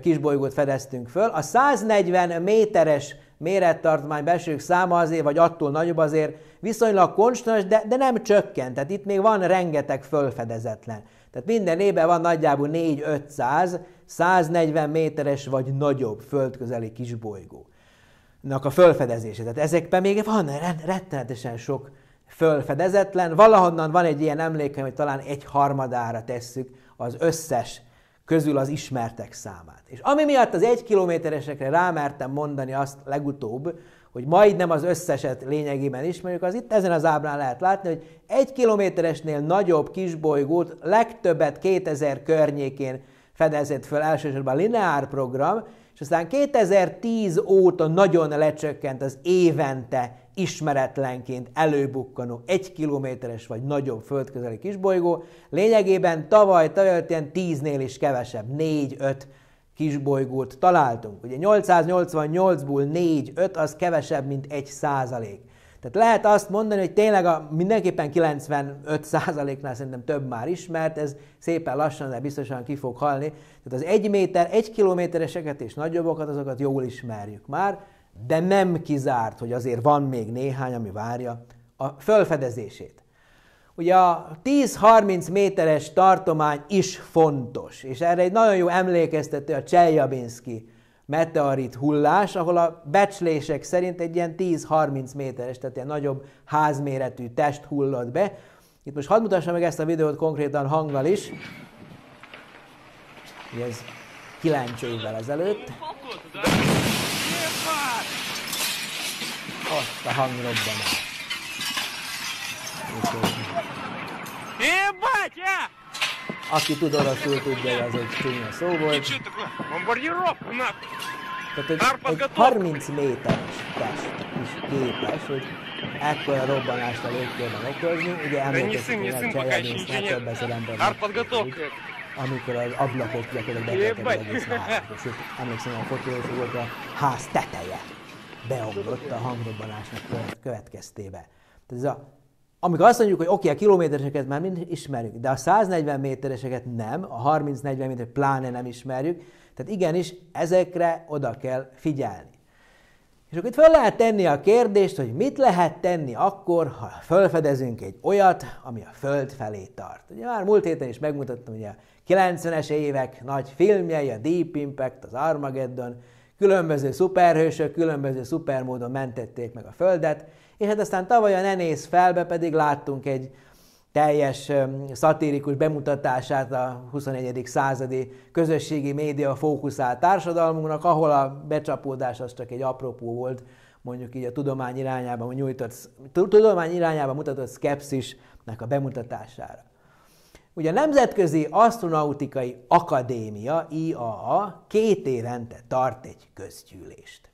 kisbolygót fedeztünk föl. A 140 méteres mérettartomány belsők száma azért, vagy attól nagyobb azért viszonylag konstans, de, de nem csökkent. Tehát itt még van rengeteg fölfedezetlen. Tehát minden évben van nagyjából 4-500, 140 méteres vagy nagyobb földközeli kisbolygó a fölfedezése. Tehát ezekben még van rettenetesen sok fölfedezetlen. Valahonnan van egy ilyen emléke, hogy talán egy harmadára tesszük az összes közül az ismertek számát. És ami miatt az egy kilométeresekre rámertem mondani azt legutóbb, hogy majdnem az összeset lényegében ismerjük, az itt ezen az ábrán lehet látni, hogy egy kilométeresnél nagyobb kisbolygót legtöbbet 2000 környékén fedezett föl elsősorban a lineár program, aztán 2010 óta nagyon lecsökkent az évente ismeretlenként előbukkanó egy kilométeres vagy nagyobb földközeli kisbolygó. Lényegében tavaly, tavaly ilyen 10-nél is kevesebb, 4-5 kisbolygót találtunk. Ugye 888-ból 4-5 az kevesebb, mint 1 százalék. Tehát lehet azt mondani, hogy tényleg a, mindenképpen 95%-nál szerintem több már is, mert ez szépen lassan, de biztosan ki fog halni. Tehát az egy méter, egy kilométereseket és nagyobbokat azokat jól ismerjük már, de nem kizárt, hogy azért van még néhány, ami várja a fölfedezését. Ugye a 10-30 méteres tartomány is fontos, és erre egy nagyon jó emlékeztető a Cseljabinszki meteorit hullás, ahol a becslések szerint egy ilyen 10-30 méteres, tehát ilyen nagyobb házméretű test hullott be. Itt most hadd mutassam meg ezt a videót konkrétan hanggal is. Ez 9 évvel ezelőtt. Ott a robbanás. Én Yeah! Aki tud oroszul tudja, az egy csúnya szó volt. Tehát egy, egy 30 méteres test is képes, hogy ekkora robbanást a légkörben okozni. Ugye emlékezhetünk a Csajadinsznál több ezer ember amikor az ablakok gyakorlatilag betettek egész városba. Sőt, emlékszem a fotóhoz, volt a ház teteje beomlott a hangrobbanásnak következtébe. Tehát ez a amikor azt mondjuk, hogy oké, okay, a kilométereseket már mind ismerjük, de a 140 métereseket nem, a 30-40 méter pláne nem ismerjük, tehát igenis ezekre oda kell figyelni. És akkor itt fel lehet tenni a kérdést, hogy mit lehet tenni akkor, ha felfedezünk egy olyat, ami a Föld felé tart. Ugye már múlt héten is megmutattam, hogy a 90-es évek nagy filmjei, a Deep Impact, az Armageddon, különböző szuperhősök különböző szupermódon mentették meg a Földet, és hát aztán tavaly a Ne néz felbe pedig láttunk egy teljes szatirikus bemutatását a 21. századi közösségi média fókuszált társadalmunknak, ahol a becsapódás az csak egy apropó volt, mondjuk így a tudomány irányában, nyújtott, tudomány irányában mutatott szkepszisnek a bemutatására. Ugye a Nemzetközi Astronautikai Akadémia, IAA, két évente tart egy közgyűlést.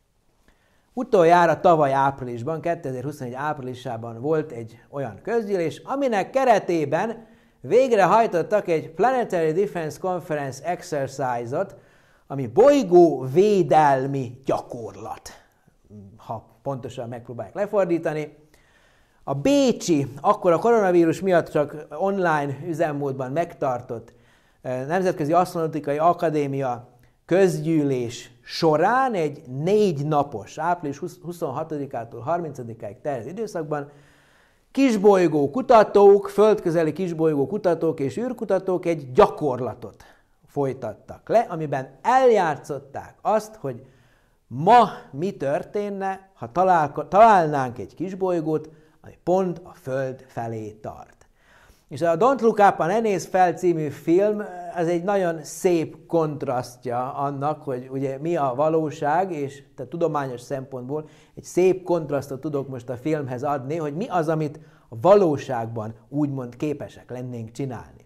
Utoljára tavaly áprilisban, 2021 áprilisában volt egy olyan közgyűlés, aminek keretében végrehajtottak egy Planetary Defense Conference exercise-ot, ami védelmi gyakorlat, ha pontosan megpróbálják lefordítani. A Bécsi, akkor a koronavírus miatt csak online üzemmódban megtartott eh, Nemzetközi Asztronautikai Akadémia közgyűlés során egy négy napos, április 26-ától 30 ig terjedő időszakban kisbolygó kutatók, földközeli kisbolygó kutatók és űrkutatók egy gyakorlatot folytattak le, amiben eljátszották azt, hogy ma mi történne, ha találnánk egy kisbolygót, ami pont a Föld felé tart. És a Don't Look Up, a Ne Néz Fel című film, az egy nagyon szép kontrasztja annak, hogy ugye mi a valóság, és tehát tudományos szempontból egy szép kontrasztot tudok most a filmhez adni, hogy mi az, amit a valóságban úgymond képesek lennénk csinálni.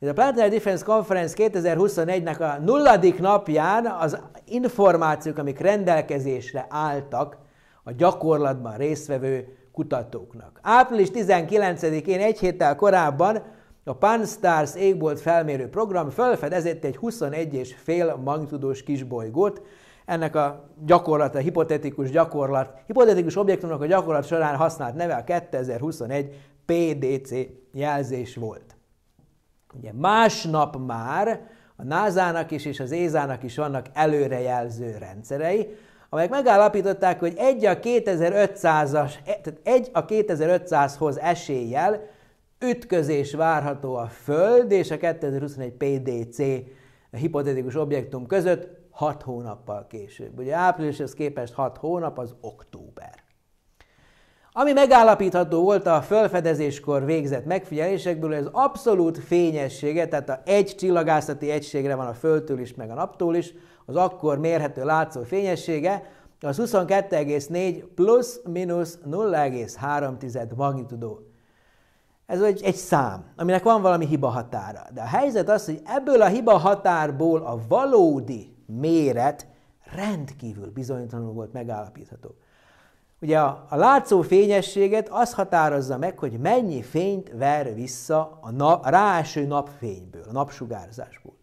A Planetary Defense Conference 2021-nek a nulladik napján az információk, amik rendelkezésre álltak a gyakorlatban résztvevő kutatóknak. Április 19-én egy héttel korábban a pan stars égbolt felmérő program felfedezett egy 21,5 magnitudós kisbolygót, ennek a gyakorlat, a hipotetikus gyakorlat, hipotetikus objektumnak a gyakorlat során használt neve a 2021 PDC jelzés volt. Ugye másnap már a NASA-nak is és az ESA-nak is vannak előrejelző rendszerei, amelyek megállapították, hogy egy a 2500-as, e, tehát egy a 2500-hoz eséllyel ütközés várható a Föld és a 2021 PDC hipotetikus objektum között 6 hónappal később. Ugye áprilishez képest 6 hónap az október. Ami megállapítható volt a fölfedezéskor végzett megfigyelésekből, hogy az abszolút fényessége, tehát a egy csillagászati egységre van a Földtől is, meg a Naptól is, az akkor mérhető látszó fényessége, az 22,4 plusz mínusz 0,3 magnitudó. Ez egy, egy szám, aminek van valami hiba határa. De a helyzet az, hogy ebből a hiba határból a valódi méret rendkívül bizonytalanul volt megállapítható. Ugye a, a látszó fényességet az határozza meg, hogy mennyi fényt ver vissza a, nap, a ráeső napfényből, a napsugárzásból.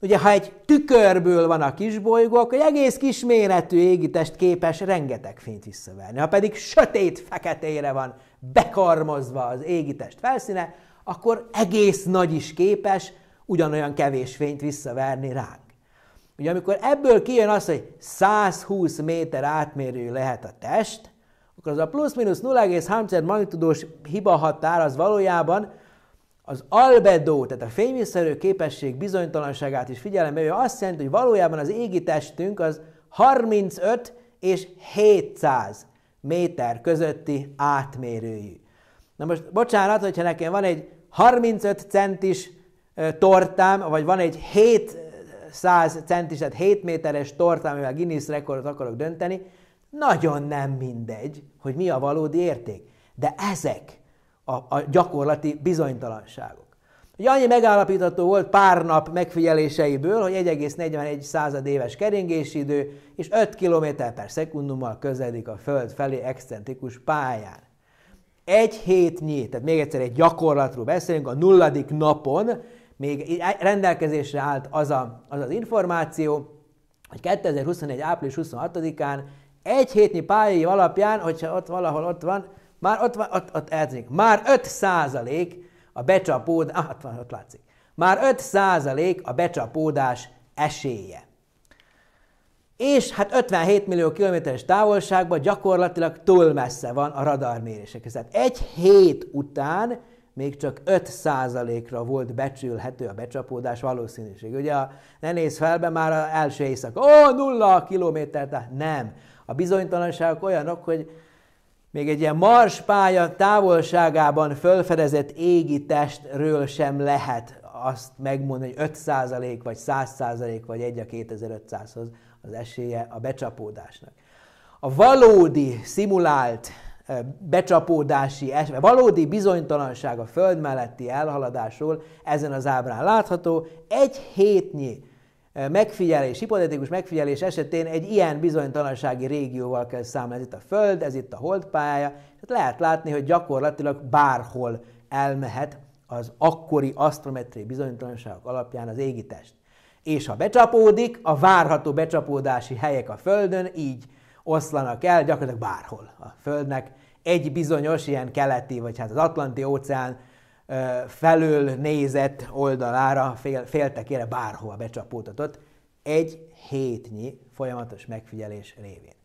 Ugye, ha egy tükörből van a kisbolygó, akkor egy egész kisméretű égitest képes rengeteg fényt visszaverni. Ha pedig sötét feketére van bekarmozva az égitest felszíne, akkor egész nagy is képes ugyanolyan kevés fényt visszaverni ránk. Ugye amikor ebből kijön az, hogy 120 méter átmérő lehet a test, akkor az a plusz-minusz 0,3 magnitudós hiba határ az valójában az albedó, tehát a fényvisszaerő képesség bizonytalanságát is figyelembe véve azt jelenti, hogy valójában az égi testünk az 35 és 700 méter közötti átmérőjű. Na most bocsánat, hogyha nekem van egy 35 centis tortám, vagy van egy 700 centis, tehát 7 méteres tortám, amivel Guinness rekordot akarok dönteni, nagyon nem mindegy, hogy mi a valódi érték. De ezek a, a gyakorlati bizonytalanságok. Ugye annyi megállapítható volt pár nap megfigyeléseiből, hogy 1,41 század éves keringési idő és 5 km per szekundummal közeledik a Föld felé excentrikus pályán. Egy hétnyi, tehát még egyszer egy gyakorlatról beszélünk, a nulladik napon még rendelkezésre állt az a, az, az információ, hogy 2021. április 26-án egy hétnyi pályai alapján, hogyha ott valahol ott van, már ott, ott, ott eltűnik. Már 5 százalék a becsapódás, ah, ott van, ott látszik. Már 5 százalék a becsapódás esélye. És hát 57 millió kilométeres távolságban gyakorlatilag túl messze van a radarmérések. Tehát egy hét után még csak 5%-ra volt becsülhető a becsapódás valószínűség. Ugye a, ne nézz be már az első éjszaka, ó, nulla kilométer, tehát nem. A bizonytalanságok olyanok, hogy még egy ilyen marspálya távolságában fölfedezett égi testről sem lehet azt megmondani, hogy 5% vagy 100% vagy 1 a 2500-hoz az esélye a becsapódásnak. A valódi szimulált becsapódási, valódi bizonytalanság a föld melletti elhaladásról ezen az ábrán látható, egy hétnyi Eh, megfigyelés, hipotetikus megfigyelés esetén egy ilyen bizonytalansági régióval kell számolni. Ez itt a Föld, ez itt a Hold holdpálya, tehát lehet látni, hogy gyakorlatilag bárhol elmehet az akkori asztrometriai bizonytalanságok alapján az égitest. És ha becsapódik, a várható becsapódási helyek a Földön így oszlanak el gyakorlatilag bárhol a Földnek. Egy bizonyos ilyen keleti, vagy hát az Atlanti óceán felől nézett oldalára, fél, féltekére bárhova becsapódhatott, egy hétnyi folyamatos megfigyelés révén.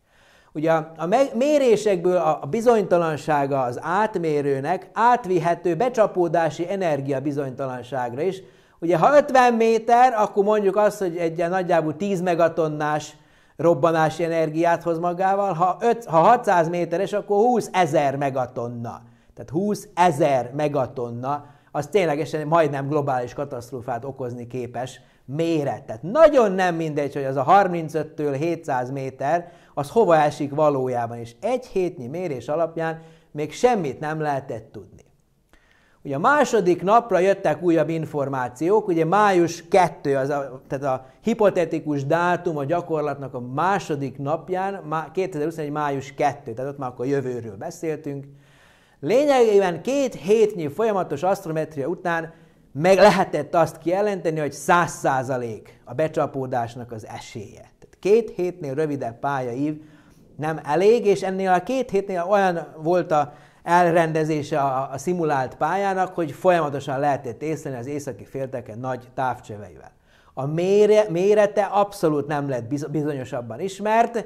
Ugye a mérésekből a bizonytalansága az átmérőnek átvihető becsapódási energia bizonytalanságra is. Ugye ha 50 méter, akkor mondjuk azt, hogy egy ilyen nagyjából 10 megatonnás robbanási energiát hoz magával, ha, 5, ha 600 méteres, akkor 20 ezer megatonna. Tehát 20 ezer megatonna, az ténylegesen majdnem globális katasztrófát okozni képes méret. Tehát nagyon nem mindegy, hogy az a 35-től 700 méter, az hova esik valójában, és egy hétnyi mérés alapján még semmit nem lehetett tudni. Ugye a második napra jöttek újabb információk, ugye május 2, az a, tehát a hipotetikus dátum a gyakorlatnak a második napján, 2021. május 2, tehát ott már akkor jövőről beszéltünk, Lényegében két hétnyi folyamatos asztrometria után meg lehetett azt kijelenteni, hogy 100% a becsapódásnak az esélye. Tehát két hétnél rövidebb pályaív nem elég, és ennél a két hétnél olyan volt a elrendezése a, a szimulált pályának, hogy folyamatosan lehetett észlelni az északi félteken nagy távcsöveivel. A mére, mérete abszolút nem lett bizonyosabban ismert,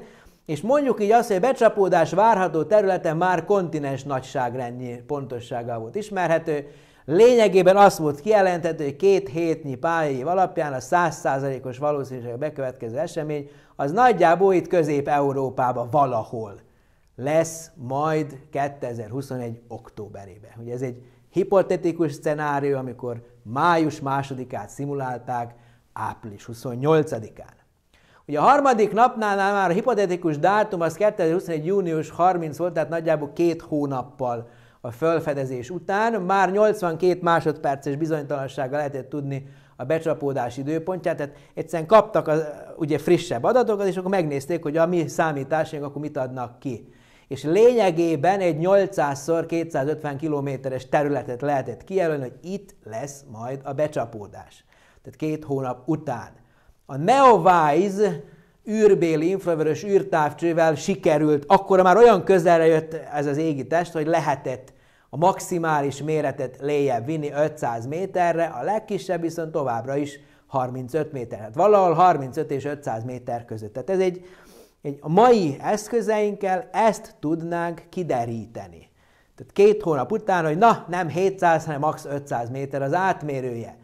és mondjuk így azt, hogy a becsapódás várható területen már kontinens nagyságrendnyi pontossággal volt ismerhető, Lényegében azt volt kijelentető, hogy két hétnyi pályai alapján a 100%-os valószínűség bekövetkező esemény az nagyjából itt Közép-Európában valahol lesz majd 2021. októberében. Ugye ez egy hipotetikus szenárió, amikor május másodikát szimulálták április 28-án. Ugye a harmadik napnál már a hipotetikus dátum az 2021. június 30 volt, tehát nagyjából két hónappal a felfedezés után. Már 82 másodperces bizonytalansággal lehetett tudni a becsapódás időpontját, tehát egyszerűen kaptak az, ugye frissebb adatokat, és akkor megnézték, hogy a mi számításaink akkor mit adnak ki. És lényegében egy 800-szor 250 kilométeres területet lehetett kijelölni, hogy itt lesz majd a becsapódás. Tehát két hónap után. A Neowise űrbéli infravörös űrtávcsővel sikerült, akkor már olyan közelre jött ez az égi test, hogy lehetett a maximális méretet lejjebb vinni 500 méterre, a legkisebb viszont továbbra is 35 méter. Hát valahol 35 és 500 méter között. Tehát ez egy, egy a mai eszközeinkkel ezt tudnánk kideríteni. Tehát két hónap után, hogy na, nem 700, hanem max. 500 méter az átmérője.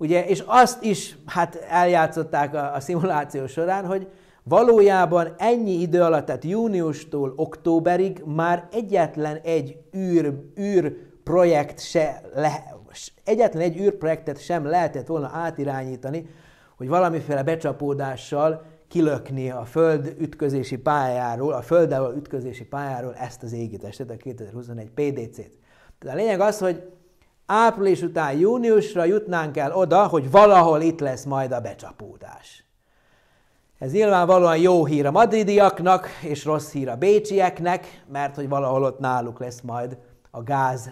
Ugye, és azt is hát eljátszották a, a szimuláció során, hogy valójában ennyi idő alatt, tehát júniustól októberig már egyetlen egy űr, űr projekt se le, egyetlen egy űrprojektet sem lehetett volna átirányítani, hogy valamiféle becsapódással kilökni a Föld ütközési pályáról, a Földával ütközési pályáról ezt az égitestet, a 2021 PDC-t. Tehát a lényeg az, hogy április után júniusra jutnánk el oda, hogy valahol itt lesz majd a becsapódás. Ez nyilvánvalóan jó hír a madridiaknak, és rossz hír a bécsieknek, mert hogy valahol ott náluk lesz majd a gáz,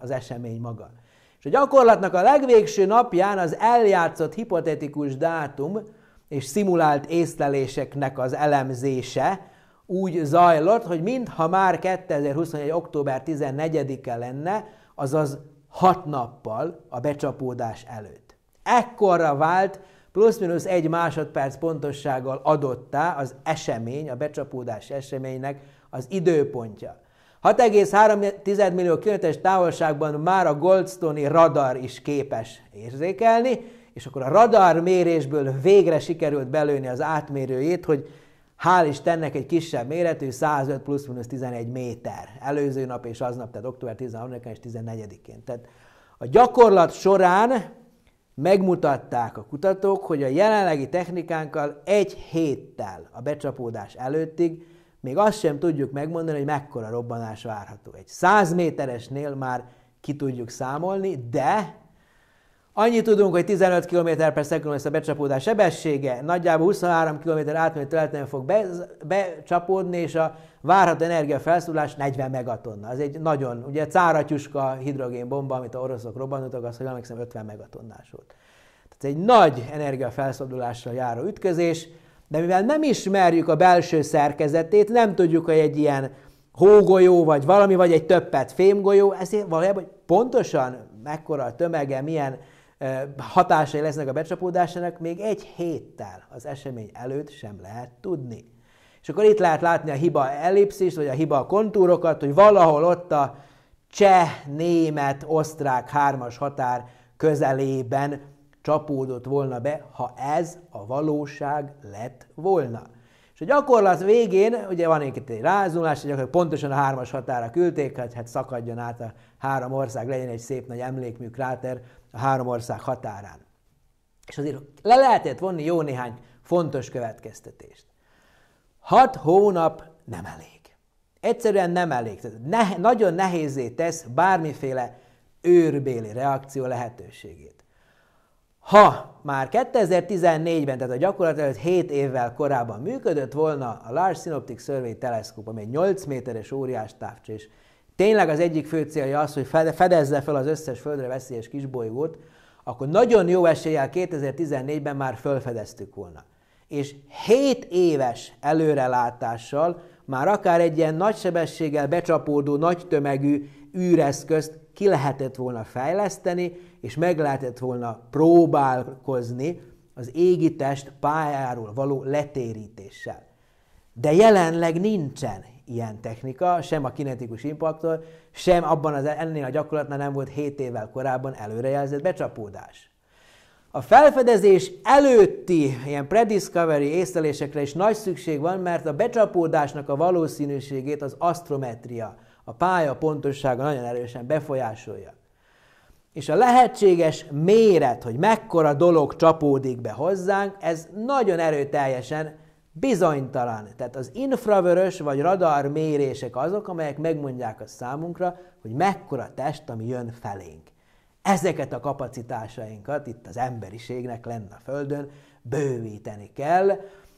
az esemény maga. És a gyakorlatnak a legvégső napján az eljátszott hipotetikus dátum és szimulált észleléseknek az elemzése úgy zajlott, hogy mintha már 2021. október 14-e lenne, azaz hat nappal a becsapódás előtt. Ekkorra vált plusz-minusz egy másodperc pontossággal adottá az esemény, a becsapódás eseménynek az időpontja. 6,3 millió kilométeres távolságban már a Goldstone-i radar is képes érzékelni, és akkor a radar mérésből végre sikerült belőni az átmérőjét, hogy hál' Istennek egy kisebb méretű, 105 plusz mínusz 11 méter. Előző nap és aznap, tehát október 13-án és 14-én. Tehát a gyakorlat során megmutatták a kutatók, hogy a jelenlegi technikánkkal egy héttel a becsapódás előttig még azt sem tudjuk megmondani, hogy mekkora robbanás várható. Egy 100 méteresnél már ki tudjuk számolni, de Annyit tudunk, hogy 15 km per szekundum lesz a becsapódás sebessége, nagyjából 23 km átmenő területen fog be, becsapódni, és a várható energiafelszólás 40 megatonna. Ez egy nagyon, ugye cáratyuska hidrogénbomba, amit a oroszok robbantottak, az, hogy emlékszem 50 megatonnás volt. Tehát egy nagy energiafelszabadulásra járó ütközés, de mivel nem ismerjük a belső szerkezetét, nem tudjuk, hogy egy ilyen hógolyó, vagy valami, vagy egy többet fémgolyó, ezért valójában, pontosan mekkora a tömege, milyen Eh, hatásai lesznek a becsapódásának, még egy héttel az esemény előtt sem lehet tudni. És akkor itt lehet látni a hiba ellipszist, vagy a hiba kontúrokat, hogy valahol ott a cseh, német, osztrák hármas határ közelében csapódott volna be, ha ez a valóság lett volna. És a gyakorlat végén, ugye van itt egy rázulás, gyakorlatilag pontosan a hármas határa küldték, hogy hát szakadjon át a három ország, legyen egy szép nagy emlékmű kráter, a három ország határán. És azért le lehetett vonni jó néhány fontos következtetést. Hat hónap nem elég. Egyszerűen nem elég. Tehát ne, nagyon nehézé tesz bármiféle őrbéli reakció lehetőségét. Ha már 2014-ben, tehát a gyakorlat előtt 7 évvel korábban működött volna a Large Synoptic Survey Telescope, ami egy 8 méteres óriás távcső, és tényleg az egyik fő célja az, hogy fedezze fel az összes földre veszélyes kisbolygót, akkor nagyon jó eséllyel 2014-ben már felfedeztük volna. És 7 éves előrelátással már akár egy ilyen nagy sebességgel becsapódó, nagy tömegű űreszközt ki lehetett volna fejleszteni, és meg lehetett volna próbálkozni az égitest pályáról való letérítéssel. De jelenleg nincsen ilyen technika, sem a kinetikus impakttól, sem abban az ennél a gyakorlatnál nem volt 7 évvel korábban előrejelzett becsapódás. A felfedezés előtti ilyen prediscovery észlelésekre is nagy szükség van, mert a becsapódásnak a valószínűségét az asztrometria, a pálya pontossága nagyon erősen befolyásolja. És a lehetséges méret, hogy mekkora dolog csapódik be hozzánk, ez nagyon erőteljesen Bizonytalan. Tehát az infravörös vagy radar mérések azok, amelyek megmondják a számunkra, hogy mekkora test, ami jön felénk. Ezeket a kapacitásainkat itt az emberiségnek lenne a Földön bővíteni kell.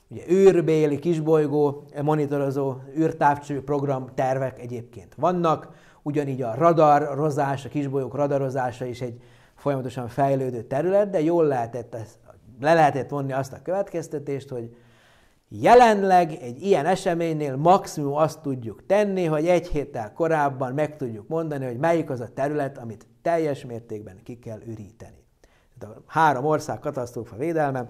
Ugye űrbéli kisbolygó monitorozó űrtávcső program tervek egyébként vannak, ugyanígy a radarozás, a kisbolyók radarozása is egy folyamatosan fejlődő terület, de jól lehetett, le lehetett vonni azt a következtetést, hogy Jelenleg egy ilyen eseménynél maximum azt tudjuk tenni, hogy egy héttel korábban meg tudjuk mondani, hogy melyik az a terület, amit teljes mértékben ki kell üríteni. A három ország katasztrófa védelme,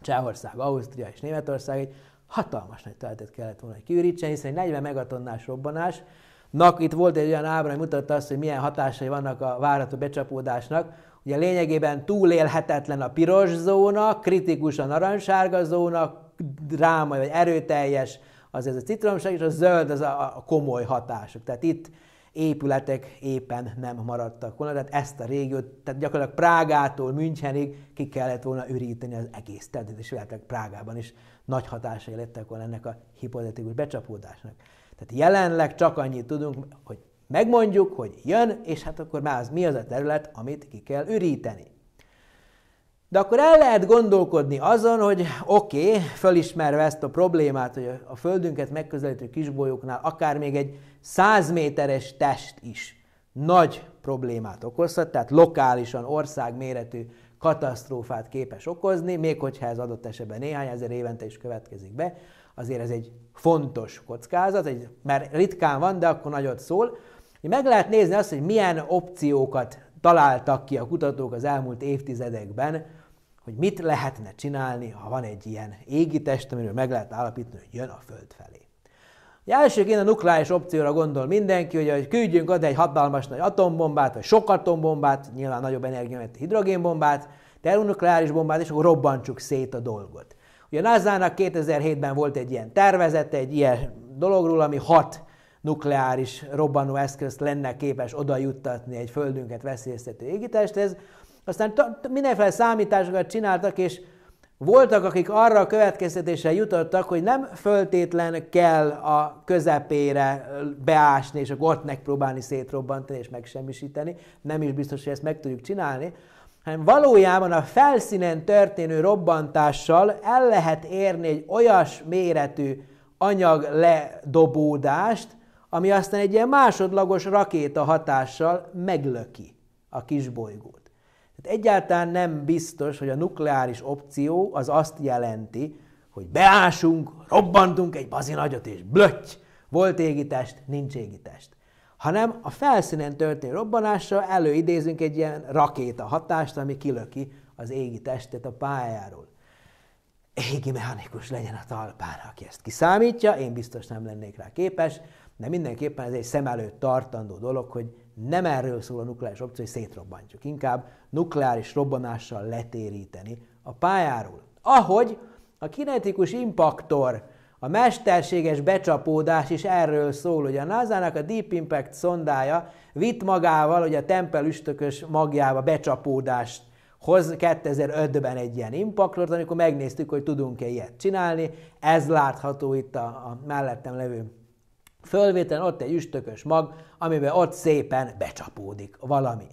Csehország, Ausztria és Németország egy hatalmas nagy területet kellett volna, hogy kiürítsen, hiszen egy 40 megatonnás robbanás, Nak, itt volt egy olyan ábra, ami mutatta azt, hogy milyen hatásai vannak a várató becsapódásnak, Ugye lényegében túlélhetetlen a piros zóna, kritikus a narancssárga zóna, drámai, vagy erőteljes, az ez a citromság, és a zöld az a, a komoly hatások. Tehát itt épületek éppen nem maradtak volna, tehát ezt a régiót, tehát gyakorlatilag Prágától Münchenig ki kellett volna üríteni az egész területet, és lehetnek Prágában is nagy hatásai lettek volna ennek a hipotetikus becsapódásnak. Tehát jelenleg csak annyit tudunk, hogy megmondjuk, hogy jön, és hát akkor már az mi az a terület, amit ki kell üríteni. De akkor el lehet gondolkodni azon, hogy oké, okay, fölismerve ezt a problémát, hogy a Földünket megközelítő kisbolyóknál akár még egy 100 méteres test is nagy problémát okozhat, tehát lokálisan országméretű katasztrófát képes okozni, még hogyha ez adott esetben néhány ezer évente is következik be, azért ez egy fontos kockázat, egy, mert ritkán van, de akkor nagyot szól. Meg lehet nézni azt, hogy milyen opciókat találtak ki a kutatók az elmúlt évtizedekben hogy mit lehetne csinálni, ha van egy ilyen égitest, amiről meg lehet állapítani, hogy jön a Föld felé. Ugye elsőként a nukleáris opcióra gondol mindenki, hogy, hogy küldjünk oda egy hatalmas nagy atombombát, vagy sok atombombát, nyilván nagyobb energiamentű hidrogénbombát, termonukleáris bombát, és akkor robbantsuk szét a dolgot. Ugye a nasa 2007-ben volt egy ilyen tervezete, egy ilyen dologról, ami hat nukleáris robbanó eszközt lenne képes oda juttatni egy földünket veszélyeztető égitesthez, aztán mindenféle számításokat csináltak, és voltak, akik arra a következtetésre jutottak, hogy nem föltétlen kell a közepére beásni, és akkor ott megpróbálni szétrobbantani és megsemmisíteni. Nem is biztos, hogy ezt meg tudjuk csinálni, hanem valójában a felszínen történő robbantással el lehet érni egy olyas méretű anyag ledobódást, ami aztán egy ilyen másodlagos rakéta hatással meglöki a kisbolygót. Tehát egyáltalán nem biztos, hogy a nukleáris opció az azt jelenti, hogy beásunk, robbantunk egy bazinagyot és blöcs, volt égitest, nincs égitest. Hanem a felszínen történő robbanással előidézünk egy ilyen rakéta hatást, ami kilöki az testet a pályáról. Égi mechanikus legyen a talpán, aki ezt kiszámítja, én biztos nem lennék rá képes, de mindenképpen ez egy szem előtt tartandó dolog, hogy nem erről szól a nukleáris opció, hogy szétrobbantjuk. Inkább nukleáris robbanással letéríteni a pályáról. Ahogy a kinetikus impaktor, a mesterséges becsapódás is erről szól, hogy a NASA-nak a Deep Impact szondája vitt magával, hogy a tempelüstökös magjába becsapódást hoz 2005-ben egy ilyen impaktort, amikor megnéztük, hogy tudunk-e ilyet csinálni. Ez látható itt a, a mellettem levő fölvételen ott egy üstökös mag, amiben ott szépen becsapódik valami.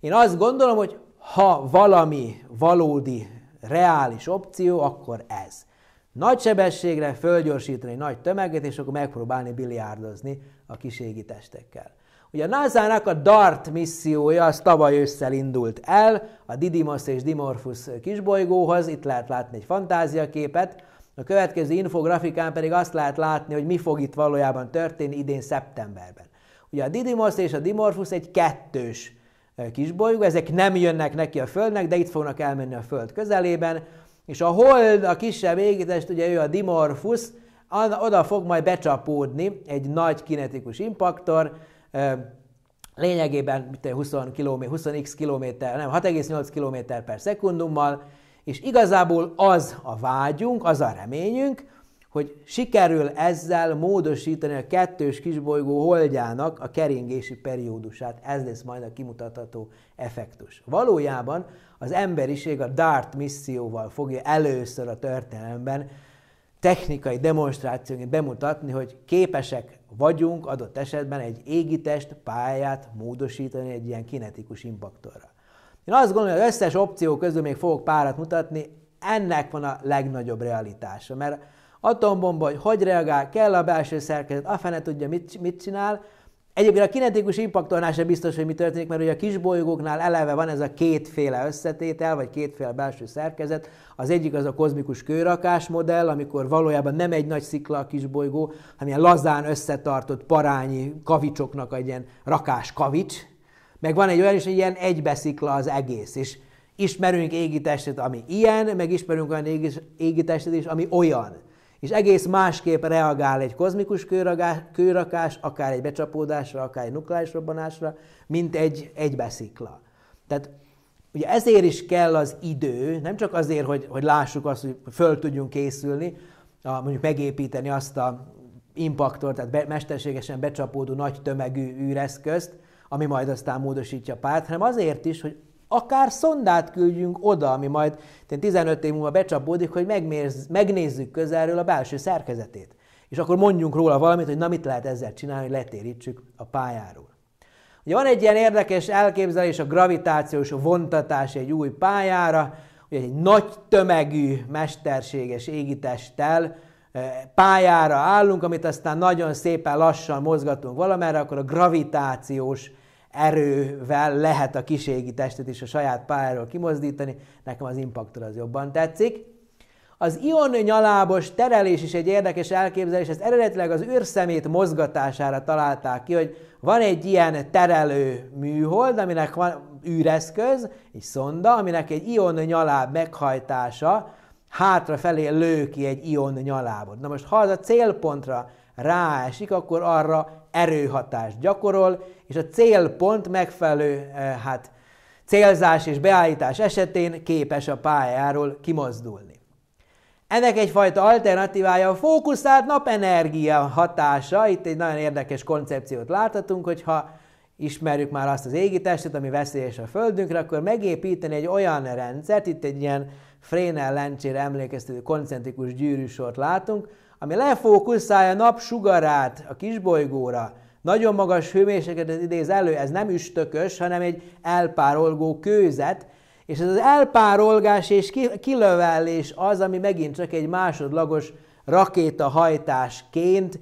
Én azt gondolom, hogy ha valami valódi, reális opció, akkor ez. Nagy sebességre fölgyorsítani egy nagy tömeget, és akkor megpróbálni biliárdozni a kiségi testekkel. Ugye a nasa a DART missziója az tavaly ősszel indult el, a Didymos és Dimorphus kisbolygóhoz, itt lehet látni egy fantáziaképet, a következő infografikán pedig azt lehet látni, hogy mi fog itt valójában történni idén szeptemberben. Ugye a Didymos és a Dimorphus egy kettős kisbolygó, ezek nem jönnek neki a Földnek, de itt fognak elmenni a Föld közelében, és a Hold, a kisebb égitest, ugye ő a Dimorphus, oda fog majd becsapódni egy nagy kinetikus impaktor, lényegében 20 km, 20x km, nem, 6,8 km per szekundummal, és igazából az a vágyunk, az a reményünk, hogy sikerül ezzel módosítani a kettős kisbolygó holdjának a keringési periódusát. Ez lesz majd a kimutatható effektus. Valójában az emberiség a DART misszióval fogja először a történelemben technikai demonstrációként bemutatni, hogy képesek vagyunk adott esetben egy égitest pályát módosítani egy ilyen kinetikus impaktorra. Én azt gondolom, hogy az összes opció közül még fogok párat mutatni, ennek van a legnagyobb realitása, mert atombomba, hogy hogy reagál, kell a belső szerkezet, a fene tudja, mit, mit csinál. Egyébként a kinetikus impaktornál sem biztos, hogy mi történik, mert ugye a kisbolygóknál eleve van ez a kétféle összetétel, vagy kétféle belső szerkezet. Az egyik az a kozmikus kőrakás modell, amikor valójában nem egy nagy szikla a kisbolygó, hanem ilyen lazán összetartott parányi kavicsoknak egy ilyen rakás kavics, meg van egy olyan is, hogy ilyen egybeszikla az egész, és ismerünk égitestet, ami ilyen, meg ismerünk olyan égitestet is, ami olyan. És egész másképp reagál egy kozmikus kőrakás, akár egy becsapódásra, akár egy nukleáris robbanásra, mint egy egybeszikla. Tehát ugye ezért is kell az idő, nem csak azért, hogy, hogy lássuk azt, hogy föl tudjunk készülni, a, mondjuk megépíteni azt a impaktor, tehát be, mesterségesen becsapódó nagy tömegű űreszközt, ami majd aztán módosítja a párt, hanem azért is, hogy akár szondát küldjünk oda, ami majd 15 év múlva becsapódik, hogy megmérz, megnézzük közelről a belső szerkezetét. És akkor mondjunk róla valamit, hogy na mit lehet ezzel csinálni, hogy letérítsük a pályáról. Ugye van egy ilyen érdekes elképzelés a gravitációs vontatás egy új pályára, hogy egy nagy tömegű mesterséges égitesttel eh, pályára állunk, amit aztán nagyon szépen lassan mozgatunk valamerre, akkor a gravitációs erővel lehet a kiségi testet is a saját pályáról kimozdítani, nekem az impaktor az jobban tetszik. Az ion nyalábos terelés is egy érdekes elképzelés, ezt eredetileg az űrszemét mozgatására találták ki, hogy van egy ilyen terelő műhold, aminek van űreszköz, egy szonda, aminek egy ion nyaláb meghajtása hátrafelé lő ki egy ion nyalábot. Na most, ha az a célpontra ráesik, akkor arra erőhatást gyakorol, és a célpont megfelelő eh, hát, célzás és beállítás esetén képes a pályáról kimozdulni. Ennek egyfajta alternatívája a fókuszált napenergia hatása. Itt egy nagyon érdekes koncepciót láthatunk, hogyha ismerjük már azt az égitestet, ami veszélyes a Földünkre, akkor megépíteni egy olyan rendszert, itt egy ilyen Frénel lencsére emlékeztető koncentrikus gyűrűsort látunk, ami lefókuszálja a napsugarát a kisbolygóra, nagyon magas hőmérsékletet idéz elő, ez nem üstökös, hanem egy elpárolgó kőzet, és ez az elpárolgás és kilövellés az, ami megint csak egy másodlagos rakétahajtásként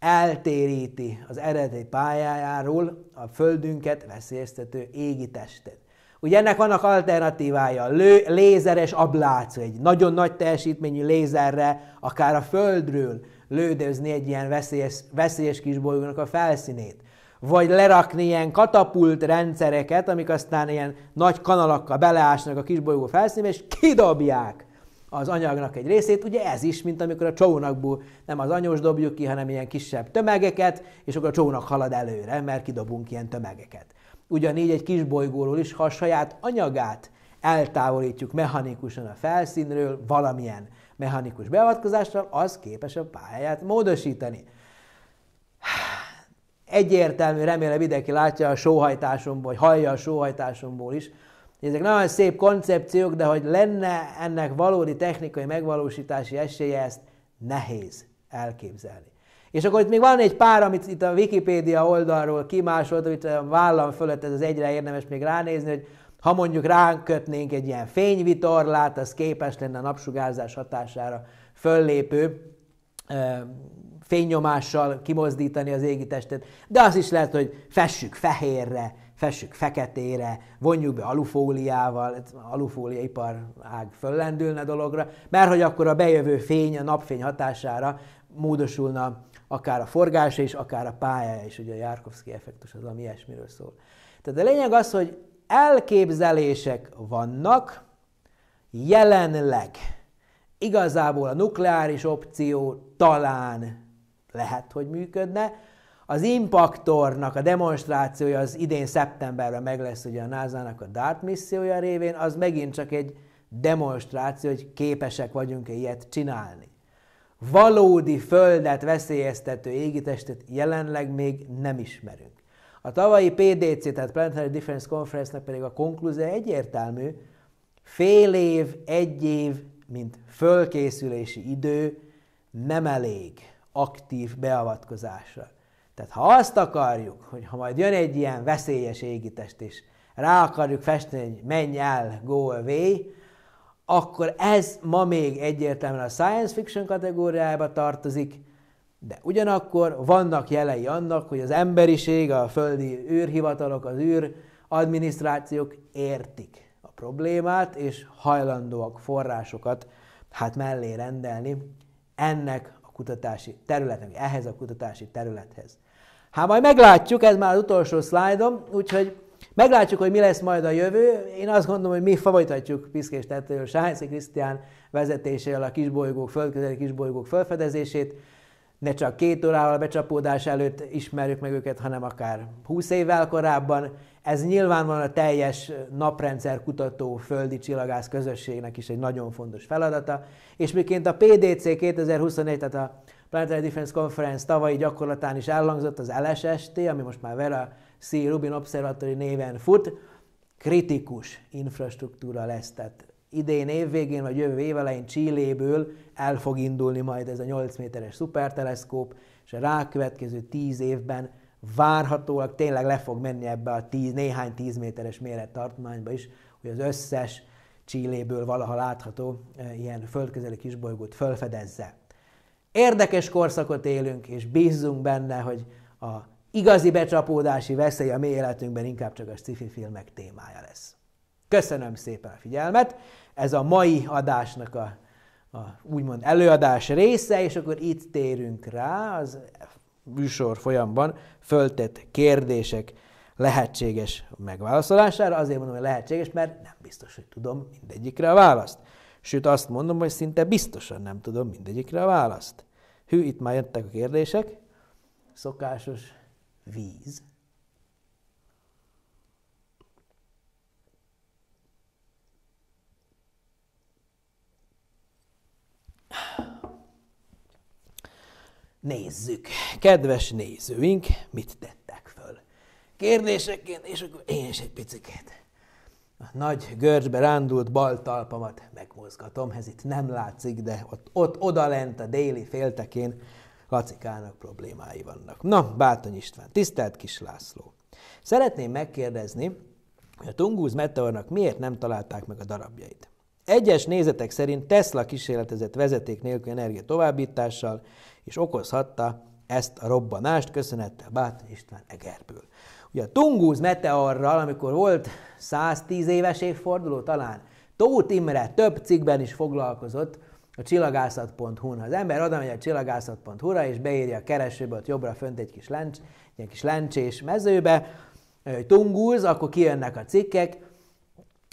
eltéríti az eredeti pályájáról a Földünket veszélyeztető égitestet. Ugye ennek vannak alternatívája, lő, lézeres abláció, egy nagyon nagy teljesítményű lézerre, akár a földről lődözni egy ilyen veszélyes, veszélyes kisbolygónak a felszínét. Vagy lerakni ilyen katapult rendszereket, amik aztán ilyen nagy kanalakkal beleásnak a kisbolygó felszínébe, és kidobják az anyagnak egy részét. Ugye ez is, mint amikor a csónakból nem az anyós dobjuk ki, hanem ilyen kisebb tömegeket, és akkor a csónak halad előre, mert kidobunk ilyen tömegeket ugyanígy egy bolygóról is, ha a saját anyagát eltávolítjuk mechanikusan a felszínről valamilyen mechanikus beavatkozással, az képes a pályáját módosítani. Egyértelmű, remélem mindenki látja a sóhajtásomból, vagy hallja a sóhajtásomból is, ezek nagyon szép koncepciók, de hogy lenne ennek valódi technikai megvalósítási esélye, ezt nehéz elképzelni. És akkor itt még van egy pár, amit itt a Wikipédia oldalról kimásolt, amit a eh, vállam fölött ez az egyre érdemes még ránézni, hogy ha mondjuk ránk kötnénk egy ilyen fényvitorlát, az képes lenne a napsugárzás hatására föllépő eh, fénynyomással kimozdítani az égitestet, de az is lehet, hogy fessük fehérre, fessük feketére, vonjuk be alufóliával, alufólia ipar ág föllendülne dologra, mert hogy akkor a bejövő fény, a napfény hatására módosulna akár a forgása is, akár a pályája is, ugye a Járkovszki effektus az, ami ilyesmiről szól. Tehát a lényeg az, hogy elképzelések vannak jelenleg. Igazából a nukleáris opció talán lehet, hogy működne. Az impaktornak a demonstrációja az idén szeptemberben meg lesz ugye a NASA-nak a DART missziója révén, az megint csak egy demonstráció, hogy képesek vagyunk-e ilyet csinálni valódi földet veszélyeztető égitestet jelenleg még nem ismerünk. A tavalyi PDC, tehát Planetary Defense Conference-nek pedig a konklúzió egyértelmű, fél év, egy év, mint fölkészülési idő nem elég aktív beavatkozásra. Tehát ha azt akarjuk, hogy ha majd jön egy ilyen veszélyes égitest is, rá akarjuk festeni, hogy menj el, go away, akkor ez ma még egyértelműen a science fiction kategóriába tartozik, de ugyanakkor vannak jelei annak, hogy az emberiség, a földi űrhivatalok, az űr adminisztrációk értik a problémát, és hajlandóak forrásokat hát mellé rendelni ennek a kutatási területnek, ehhez a kutatási területhez. Hát majd meglátjuk, ez már az utolsó szlájdom, úgyhogy Meglátjuk, hogy mi lesz majd a jövő. Én azt gondolom, hogy mi favorithatjuk Piszkés tetőről Sáhányszi Krisztián vezetésével a kisbolygók, földközeli kisbolygók felfedezését. Ne csak két órával a becsapódás előtt ismerjük meg őket, hanem akár 20 évvel korábban. Ez nyilvánvalóan a teljes naprendszer kutató földi csillagász közösségnek is egy nagyon fontos feladata. És miként a PDC 2021, tehát a Planetary Defense Conference tavalyi gyakorlatán is elhangzott az LSST, ami most már vele C. Rubin Observatory néven fut, kritikus infrastruktúra lesz. Tehát idén évvégén vagy jövő elején Csilléből el fog indulni majd ez a 8 méteres szuperteleszkóp, és a rákövetkező 10 évben várhatólag tényleg le fog menni ebbe a tíz, néhány 10 méteres mérettartományba is, hogy az összes Csilléből valaha látható eh, ilyen földközeli kisbolygót fölfedezze. Érdekes korszakot élünk, és bízzunk benne, hogy a igazi becsapódási veszély a mi életünkben inkább csak a sci filmek témája lesz. Köszönöm szépen a figyelmet, ez a mai adásnak a, a úgymond előadás része, és akkor itt térünk rá az műsor folyamban föltett kérdések lehetséges megválaszolására. Azért mondom, hogy lehetséges, mert nem biztos, hogy tudom mindegyikre a választ. Sőt, azt mondom, hogy szinte biztosan nem tudom mindegyikre a választ. Hű, itt már jöttek a kérdések. Szokásos víz. Nézzük, kedves nézőink, mit tettek föl. Kérdéseként, és akkor én is egy picit. A nagy görcsbe rándult bal talpamat megmozgatom, ez itt nem látszik, de ott, ott odalent a déli féltekén Lacikának problémái vannak. Na, Bátony István, tisztelt kis László! Szeretném megkérdezni, hogy a Tungúz Meteornak miért nem találták meg a darabjait. Egyes nézetek szerint Tesla kísérletezett vezeték nélkül energia továbbítással, és okozhatta ezt a robbanást, köszönettel Bátony István Egerből. Ugye a Tungúz Meteorral, amikor volt 110 éves évforduló talán, Tóth Imre több cikkben is foglalkozott, a csillagászat.hu-n. Ha az ember oda megy a csillagászat.hu-ra, és beírja a keresőbe, ott jobbra fönt egy kis lencs, egy kis lencsés mezőbe, hogy tungulz, akkor kijönnek a cikkek.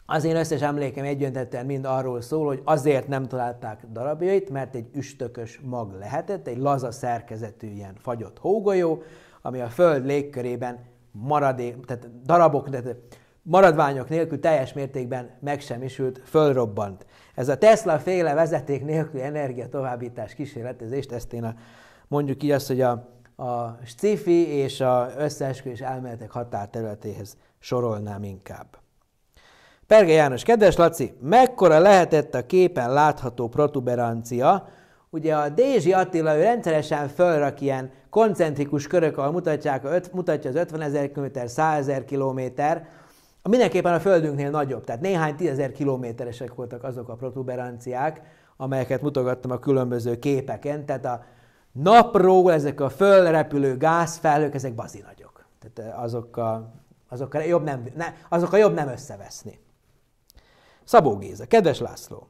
Az én összes emlékem egyöntetően mind arról szól, hogy azért nem találták darabjait, mert egy üstökös mag lehetett, egy laza szerkezetű ilyen fagyott hógolyó, ami a Föld légkörében maradék, tehát darabok, tehát maradványok nélkül teljes mértékben megsemmisült, fölrobbant. Ez a Tesla féle vezeték nélküli energia továbbítás kísérletezést, ezt én a, mondjuk így azt, hogy a, a sci-fi és a összeesküvés elméletek határterületéhez sorolnám inkább. Perge János, kedves Laci, mekkora lehetett a képen látható protuberancia, Ugye a Dézsi Attila, ő rendszeresen fölrak ilyen koncentrikus körök, ahol mutatják, mutatja az 50 ezer kilométer, 100 ezer kilométer, a mindenképpen a Földünknél nagyobb, tehát néhány tízezer kilométeresek voltak azok a protuberanciák, amelyeket mutogattam a különböző képeken, tehát a napról ezek a fölrepülő gázfelhők, ezek bazinagyok. Tehát azokkal, azokkal, jobb nem, ne, azokkal jobb nem összeveszni. Szabó Géza, kedves László,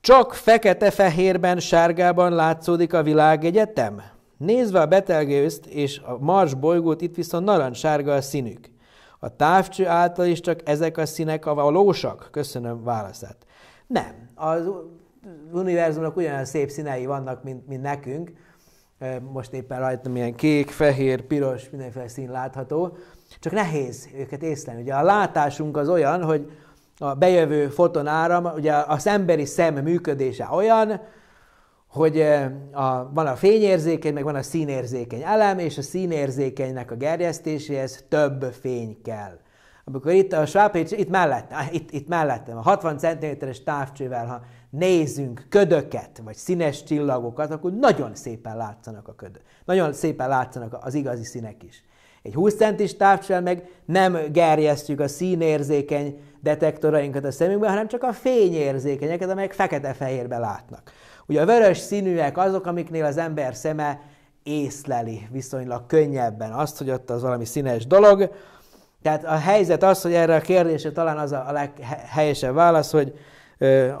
csak fekete-fehérben, sárgában látszódik a világegyetem? Nézve a betelgőzt és a mars bolygót, itt viszont narancssárga a színük. A távcső által is csak ezek a színek a valósak? Köszönöm válaszát. Nem. Az univerzumnak ugyanolyan szép színei vannak, mint, mint nekünk. Most éppen rajtam ilyen kék, fehér, piros, mindenféle szín látható. Csak nehéz őket észlelni. Ugye a látásunk az olyan, hogy a bejövő fotonáram, ugye az emberi szem működése olyan, hogy eh, a, van a fényérzékeny, meg van a színérzékeny elem, és a színérzékenynek a gerjesztéséhez több fény kell. Amikor itt a sápécs, itt mellettem, itt, itt mellettem, a 60 cm-es távcsővel, ha nézzünk ködöket, vagy színes csillagokat, akkor nagyon szépen látszanak a ködök. Nagyon szépen látszanak az igazi színek is. Egy 20 centis távcsővel meg nem gerjesztjük a színérzékeny detektorainkat a szemünkbe, hanem csak a fényérzékenyeket, amelyek fekete-fehérbe látnak. Ugye a vörös színűek azok, amiknél az ember szeme észleli viszonylag könnyebben azt, hogy ott az valami színes dolog. Tehát a helyzet az, hogy erre a kérdésre talán az a leghelyesebb válasz, hogy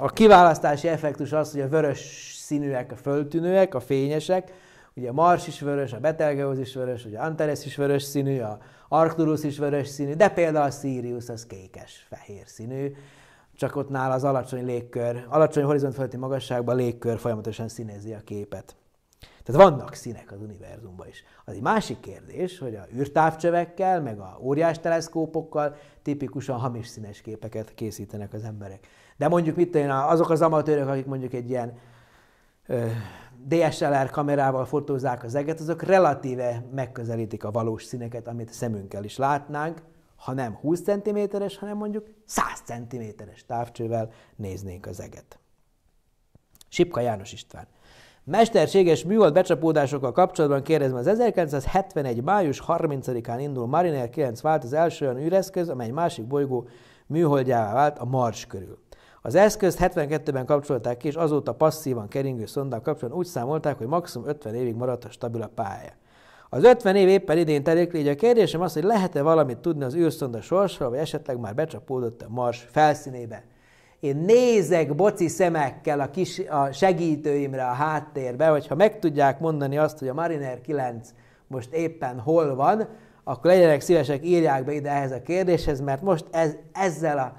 a kiválasztási effektus az, hogy a vörös színűek a föltűnőek, a fényesek, ugye a Mars is vörös, a Betelgeuse is vörös, ugye Antares is vörös színű, a Arcturus is vörös színű, de például a Sirius az kékes, fehér színű, csak ott nála az alacsony légkör, alacsony horizont feletti magasságban légkör folyamatosan színezi a képet. Tehát vannak színek az univerzumban is. Az egy másik kérdés, hogy a űrtávcsövekkel, meg a óriás teleszkópokkal tipikusan hamis színes képeket készítenek az emberek. De mondjuk mit én, azok az amatőrök, akik mondjuk egy ilyen ö, DSLR kamerával fotózzák az eget, azok relatíve megközelítik a valós színeket, amit a szemünkkel is látnánk, ha nem 20 cm-es, hanem mondjuk 100 cm-es távcsővel néznénk az eget. Sipka János István. Mesterséges műhold becsapódásokkal kapcsolatban kérdezem, az 1971. május 30-án indul Mariner 9 vált az első olyan űreszköz, amely másik bolygó műholdjává vált a Mars körül. Az eszközt 72-ben kapcsolták ki, és azóta passzívan keringő szondák kapcsolatban úgy számolták, hogy maximum 50 évig maradt a stabil a pálya. Az 50 év éppen idén terék, így a kérdésem az, hogy lehet-e valamit tudni az űrszonda sorsról, vagy esetleg már becsapódott a Mars felszínébe. Én nézek boci szemekkel a, kis, a segítőimre a háttérbe, hogyha meg tudják mondani azt, hogy a Mariner 9 most éppen hol van, akkor legyenek szívesek, írják be ide ehhez a kérdéshez, mert most ez, ezzel, a,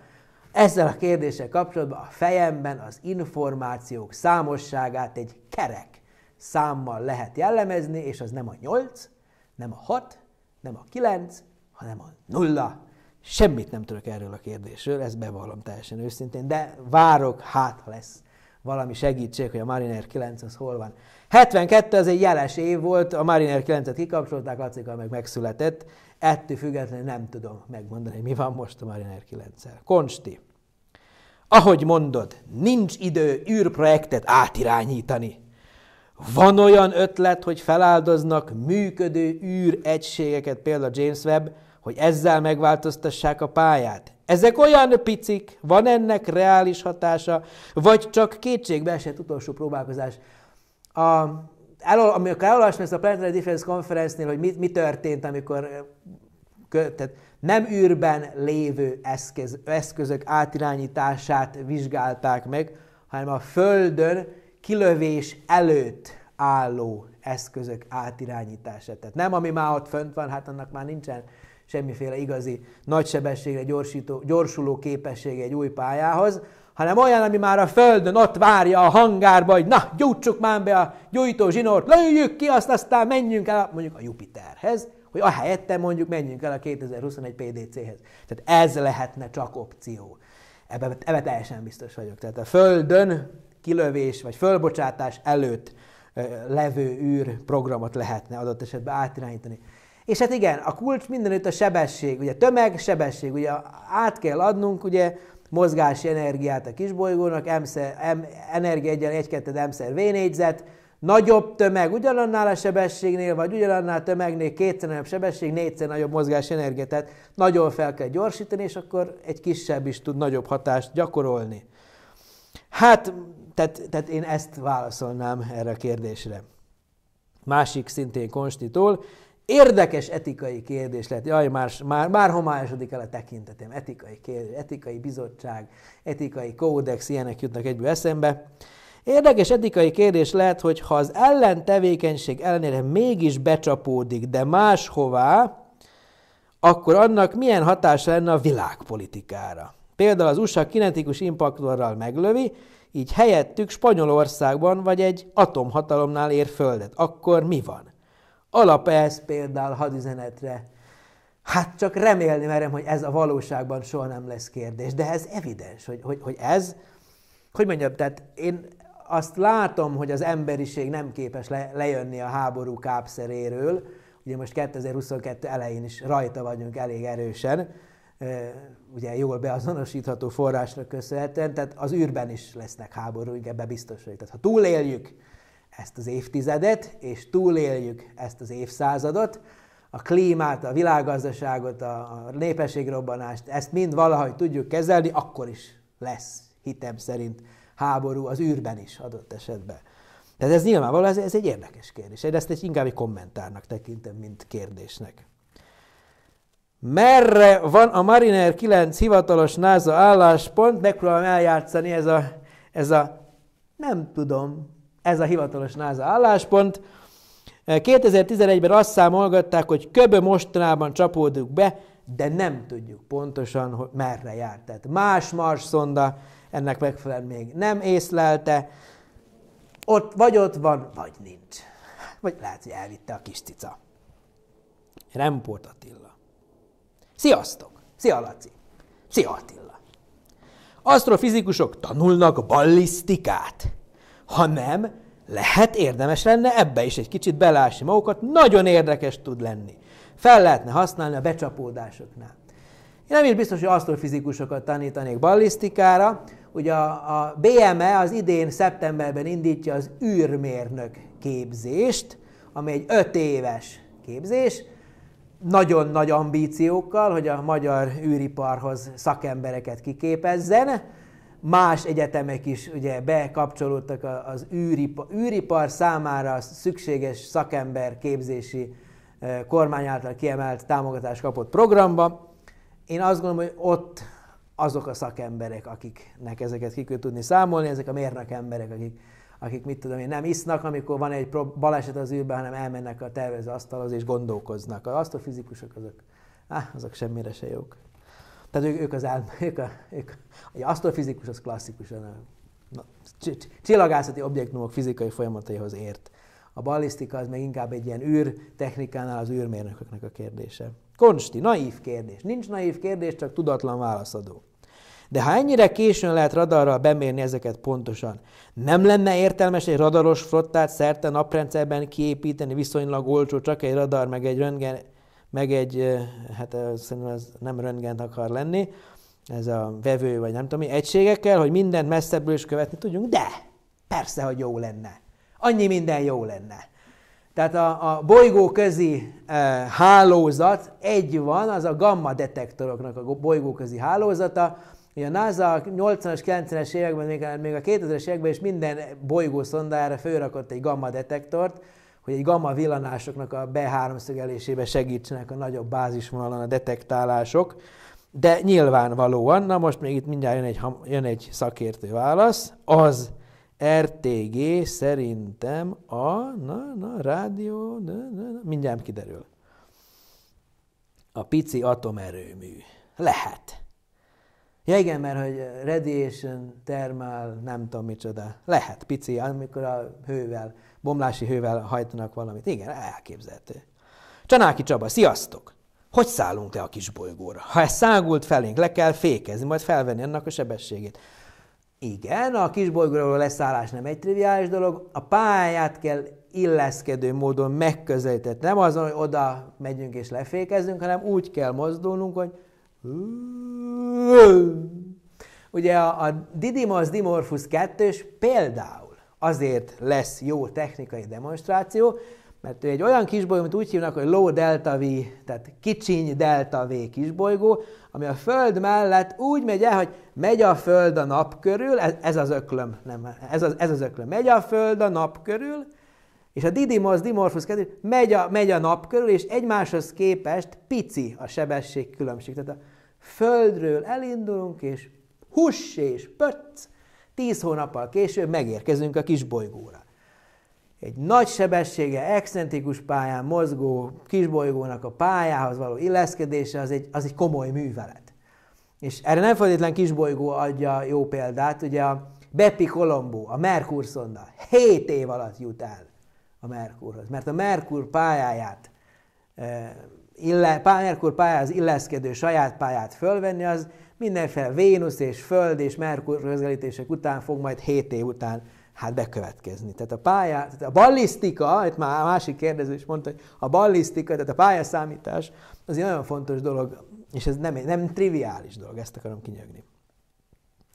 ezzel a kérdéssel kapcsolatban a fejemben az információk számosságát egy kerek számmal lehet jellemezni, és az nem a 8, nem a 6, nem a 9, hanem a 0. Semmit nem tudok erről a kérdésről, ezt bevallom teljesen őszintén, de várok, hát ha lesz valami segítség, hogy a Mariner 9 az hol van. 72 az egy jeles év volt, a Mariner 9-et kikapcsolták, Lacika meg megszületett, ettől függetlenül nem tudom megmondani, hogy mi van most a Mariner 9-el. Konsti, ahogy mondod, nincs idő űrprojektet átirányítani. Van olyan ötlet, hogy feláldoznak működő egységeket, például James Webb, hogy ezzel megváltoztassák a pályát. Ezek olyan picik, van ennek reális hatása, vagy csak kétségbe esett utolsó próbálkozás. A, elol, amikor elolvasom ezt a Planetary Defense Conference-nél, hogy mi, mi történt, amikor tehát nem űrben lévő eszköz, eszközök átirányítását vizsgálták meg, hanem a Földön kilövés előtt álló eszközök átirányítása. Tehát nem, ami már ott fönt van, hát annak már nincsen semmiféle igazi nagysebességre gyorsító, gyorsuló képessége egy új pályához, hanem olyan, ami már a földön ott várja a hangárba, hogy na, gyújtsuk már be a gyújtó zsinort, lőjük ki azt, aztán menjünk el mondjuk a Jupiterhez, hogy ahelyette mondjuk menjünk el a 2021 PDC-hez. Tehát ez lehetne csak opció. Ebben ebbe teljesen biztos vagyok. Tehát a Földön kilövés vagy fölbocsátás előtt levő űr programot lehetne adott esetben átirányítani. És hát igen, a kulcs mindenütt a sebesség, ugye tömeg, sebesség, ugye át kell adnunk ugye mozgási energiát a kisbolygónak, m M, energia egyen 1 2 m szer v négyzet, nagyobb tömeg ugyanannál a sebességnél, vagy ugyanannál a tömegnél kétszer nagyobb sebesség, négyszer nagyobb mozgási energia, tehát nagyon fel kell gyorsítani, és akkor egy kisebb is tud nagyobb hatást gyakorolni. Hát tehát, tehát én ezt válaszolnám erre a kérdésre. Másik szintén Konstitól, Érdekes etikai kérdés lett. Jaj, már, már, már homályosodik el a tekintetem. Etikai kérdés, etikai bizottság, etikai kódex, ilyenek jutnak egyből eszembe. Érdekes etikai kérdés lehet, hogy ha az ellentevékenység ellenére mégis becsapódik, de máshová, akkor annak milyen hatása lenne a világpolitikára. Például az USA kinetikus impaktorral meglövi, így helyettük Spanyolországban vagy egy atomhatalomnál ér földet. Akkor mi van? Alap ez például hadüzenetre. Hát csak remélni merem, hogy ez a valóságban soha nem lesz kérdés, de ez evidens, hogy, hogy, hogy ez, hogy mondjam, tehát én azt látom, hogy az emberiség nem képes le, lejönni a háború kápszeréről, ugye most 2022 elején is rajta vagyunk elég erősen, ugye jól beazonosítható forrásnak köszönhetően, tehát az űrben is lesznek háborúink, ebbe biztos vagyok. Tehát ha túléljük ezt az évtizedet, és túléljük ezt az évszázadot, a klímát, a világgazdaságot, a népességrobbanást, ezt mind valahogy tudjuk kezelni, akkor is lesz, hitem szerint, háború az űrben is adott esetben. Tehát ez nyilvánvalóan ez, ez egy érdekes kérdés. Én ezt egy, inkább egy kommentárnak tekintem, mint kérdésnek merre van a Mariner 9 hivatalos NASA álláspont, megpróbálom eljátszani ez a, ez a nem tudom, ez a hivatalos NASA álláspont. 2011-ben eh, azt számolgatták, hogy köbö mostanában csapódunk be, de nem tudjuk pontosan, hogy merre járt. Tehát más Mars szonda ennek megfelelően még nem észlelte. Ott vagy ott van, vagy nincs. Vagy lehet, hogy elvitte a kis cica. Remport Attila. Sziasztok! Szia Laci! Szia Attila! Asztrofizikusok tanulnak ballisztikát. Ha nem, lehet érdemes lenne ebbe is egy kicsit belásni magukat, nagyon érdekes tud lenni. Fel lehetne használni a becsapódásoknál. Én nem is biztos, hogy asztrofizikusokat tanítanék ballisztikára, ugye a, a BME az idén szeptemberben indítja az űrmérnök képzést, ami egy öt éves képzés, nagyon nagy ambíciókkal, hogy a magyar űriparhoz szakembereket kiképezzen. Más egyetemek is ugye bekapcsolódtak az űripar, űripar számára szükséges szakember képzési kormány által kiemelt támogatást kapott programba. Én azt gondolom, hogy ott azok a szakemberek, akiknek ezeket ki kell tudni számolni, ezek a mérnök emberek, akik akik mit tudom én nem isznak, amikor van egy baleset az űrben, hanem elmennek a tervező asztalhoz és gondolkoznak. Az asztrofizikusok azok, áh, azok semmire se jók. Tehát ők, ők az álm, ők a, ők, a, a asztrofizikus az klasszikus a, csillagászati objektumok fizikai folyamataihoz ért. A ballisztika az meg inkább egy ilyen technikánál az űrmérnököknek a kérdése. Konsti, naív kérdés. Nincs naív kérdés, csak tudatlan válaszadó. De ha ennyire későn lehet radarral bemérni ezeket pontosan, nem lenne értelmes egy radaros flottát szerte naprendszerben kiépíteni viszonylag olcsó, csak egy radar, meg egy röntgen, meg egy, hát szerintem ez nem röntgen akar lenni, ez a vevő, vagy nem tudom mi, egységekkel, hogy mindent messzebbről is követni tudjunk, de persze, hogy jó lenne. Annyi minden jó lenne. Tehát a, a közi e, hálózat egy van, az a gamma detektoroknak a közi hálózata, Ugye a NASA a 80-as, 90-es években, még a 2000-es években is minden bolygószondára fölrakott egy gamma detektort, hogy egy gamma villanásoknak a beháromszögelésébe segítsenek a nagyobb bázisvonalon a detektálások. De nyilvánvalóan, na most még itt mindjárt jön egy, jön egy szakértő válasz, az RTG szerintem a, na, na, rádió, na, na, na, mindjárt kiderül. A pici atomerőmű. Lehet. Ja igen, mert hogy radiation, termál, nem tudom micsoda. Lehet, pici, amikor a hővel, bomlási hővel hajtanak valamit. Igen, elképzelhető. Csanáki Csaba, sziasztok! Hogy szállunk le a bolygóra? Ha ez szágult felénk, le kell fékezni, majd felvenni annak a sebességét. Igen, a a leszállás nem egy triviális dolog, a pályát kell illeszkedő módon megközelíteni. Nem azon, hogy oda megyünk és lefékezünk, hanem úgy kell mozdulnunk, hogy Ugye a, Didymos Dimorphus 2 például azért lesz jó technikai demonstráció, mert ő egy olyan kisbolygó, amit úgy hívnak, hogy low delta V, tehát kicsiny delta V kisbolygó, ami a Föld mellett úgy megy el, hogy megy a Föld a nap körül, ez, ez az öklöm, nem, ez az, ez az öklöm, megy a Föld a nap körül, és a Didymos Dimorphus 2 megy a, megy a nap körül, és egymáshoz képest pici a sebesség különbség. Tehát a, Földről elindulunk, és huss és pöcc, tíz hónappal később megérkezünk a kis bolygóra. Egy nagy sebessége, excentrikus pályán mozgó kisbolygónak a pályához való illeszkedése az egy, az egy komoly művelet. És erre nem feltétlen kisbolygó adja jó példát, ugye a Beppi Colombo, a Merkur szonda 7 év alatt jut el a Merkurhoz, mert a Merkur pályáját eh, ille, Merkur pályához illeszkedő saját pályát fölvenni, az mindenféle Vénusz és Föld és Merkur közelítések után fog majd 7 év után hát bekövetkezni. Tehát a pálya, tehát a ballisztika, itt már a másik kérdező is mondta, hogy a ballisztika, tehát a pályaszámítás az egy nagyon fontos dolog, és ez nem, nem triviális dolog, ezt akarom kinyögni.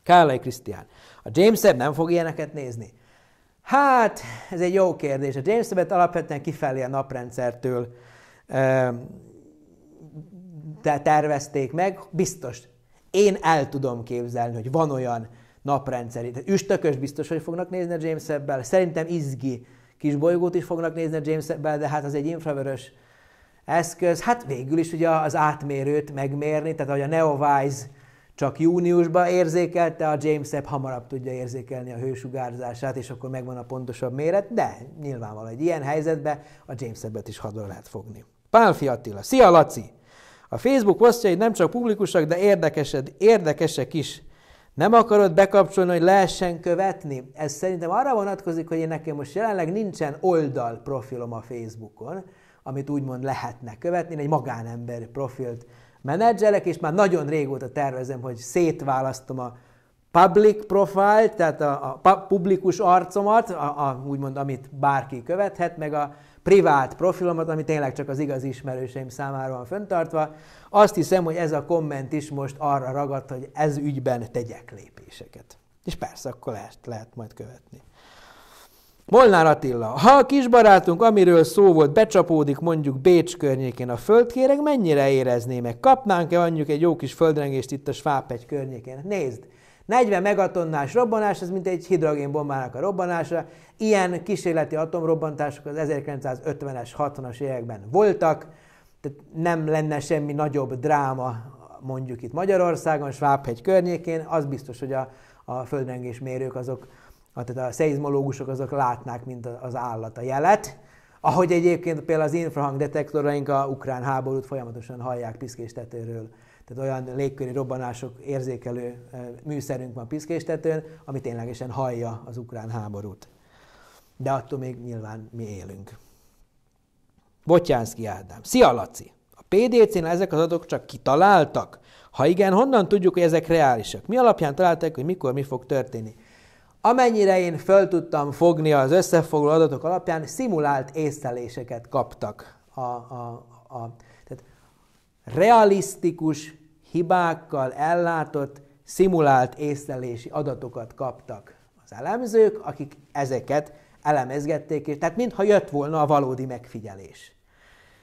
Kállai Krisztián. A James Webb nem fog ilyeneket nézni? Hát, ez egy jó kérdés. A James Webb-et alapvetően kifelé a naprendszertől tervezték meg, biztos. Én el tudom képzelni, hogy van olyan naprendszer. Tehát üstökös biztos, hogy fognak nézni a James webb el Szerintem izgi kis bolygót is fognak nézni a James webb el de hát az egy infravörös eszköz. Hát végül is ugye az átmérőt megmérni, tehát ahogy a Neowise csak júniusban érzékelte, a James Webb hamarabb tudja érzékelni a hősugárzását, és akkor megvan a pontosabb méret, de nyilvánvalóan egy ilyen helyzetben a James Webb-et is hadra lehet fogni. Pálfi Attila, szia Laci! A Facebook posztjaid nem csak publikusak, de érdekesed, érdekesek is. Nem akarod bekapcsolni, hogy lehessen követni? Ez szerintem arra vonatkozik, hogy én nekem most jelenleg nincsen oldal profilom a Facebookon, amit úgymond lehetne követni. Én egy magánember profilt menedzselek, és már nagyon régóta tervezem, hogy szétválasztom a public profile, tehát a, a publikus arcomat, a, a, úgymond amit bárki követhet, meg a privát profilomat, ami tényleg csak az igaz ismerőseim számára van föntartva. Azt hiszem, hogy ez a komment is most arra ragadt, hogy ez ügyben tegyek lépéseket. És persze, akkor lehet, lehet majd követni. Molnár Attila, ha a kisbarátunk, amiről szó volt, becsapódik mondjuk Bécs környékén a földkéreg, mennyire érezné meg? Kapnánk-e mondjuk egy jó kis földrengést itt a Svápegy környékén? Nézd, 40 megatonnás robbanás, ez mint egy hidrogénbombának a robbanása. Ilyen kísérleti atomrobbantások az 1950-es, 60-as években voltak, tehát nem lenne semmi nagyobb dráma mondjuk itt Magyarországon, Svábhegy környékén, az biztos, hogy a, a földrengés mérők azok, tehát a szeizmológusok azok látnák, mint az állat a jelet, ahogy egyébként például az infrahang detektoraink a ukrán háborút folyamatosan hallják piszkés tetőről tehát olyan légköri robbanások érzékelő műszerünk van piszkéstetőn, ami ténylegesen hallja az ukrán háborút. De attól még nyilván mi élünk. Botyánszki Ádám. Szia Laci! A PDC-nél ezek az adatok csak kitaláltak? Ha igen, honnan tudjuk, hogy ezek reálisak? Mi alapján találták, hogy mikor mi fog történni? Amennyire én föl tudtam fogni az összefoglaló adatok alapján, szimulált észleléseket kaptak a, a, a realisztikus hibákkal ellátott, szimulált észlelési adatokat kaptak az elemzők, akik ezeket elemezgették, és tehát mintha jött volna a valódi megfigyelés.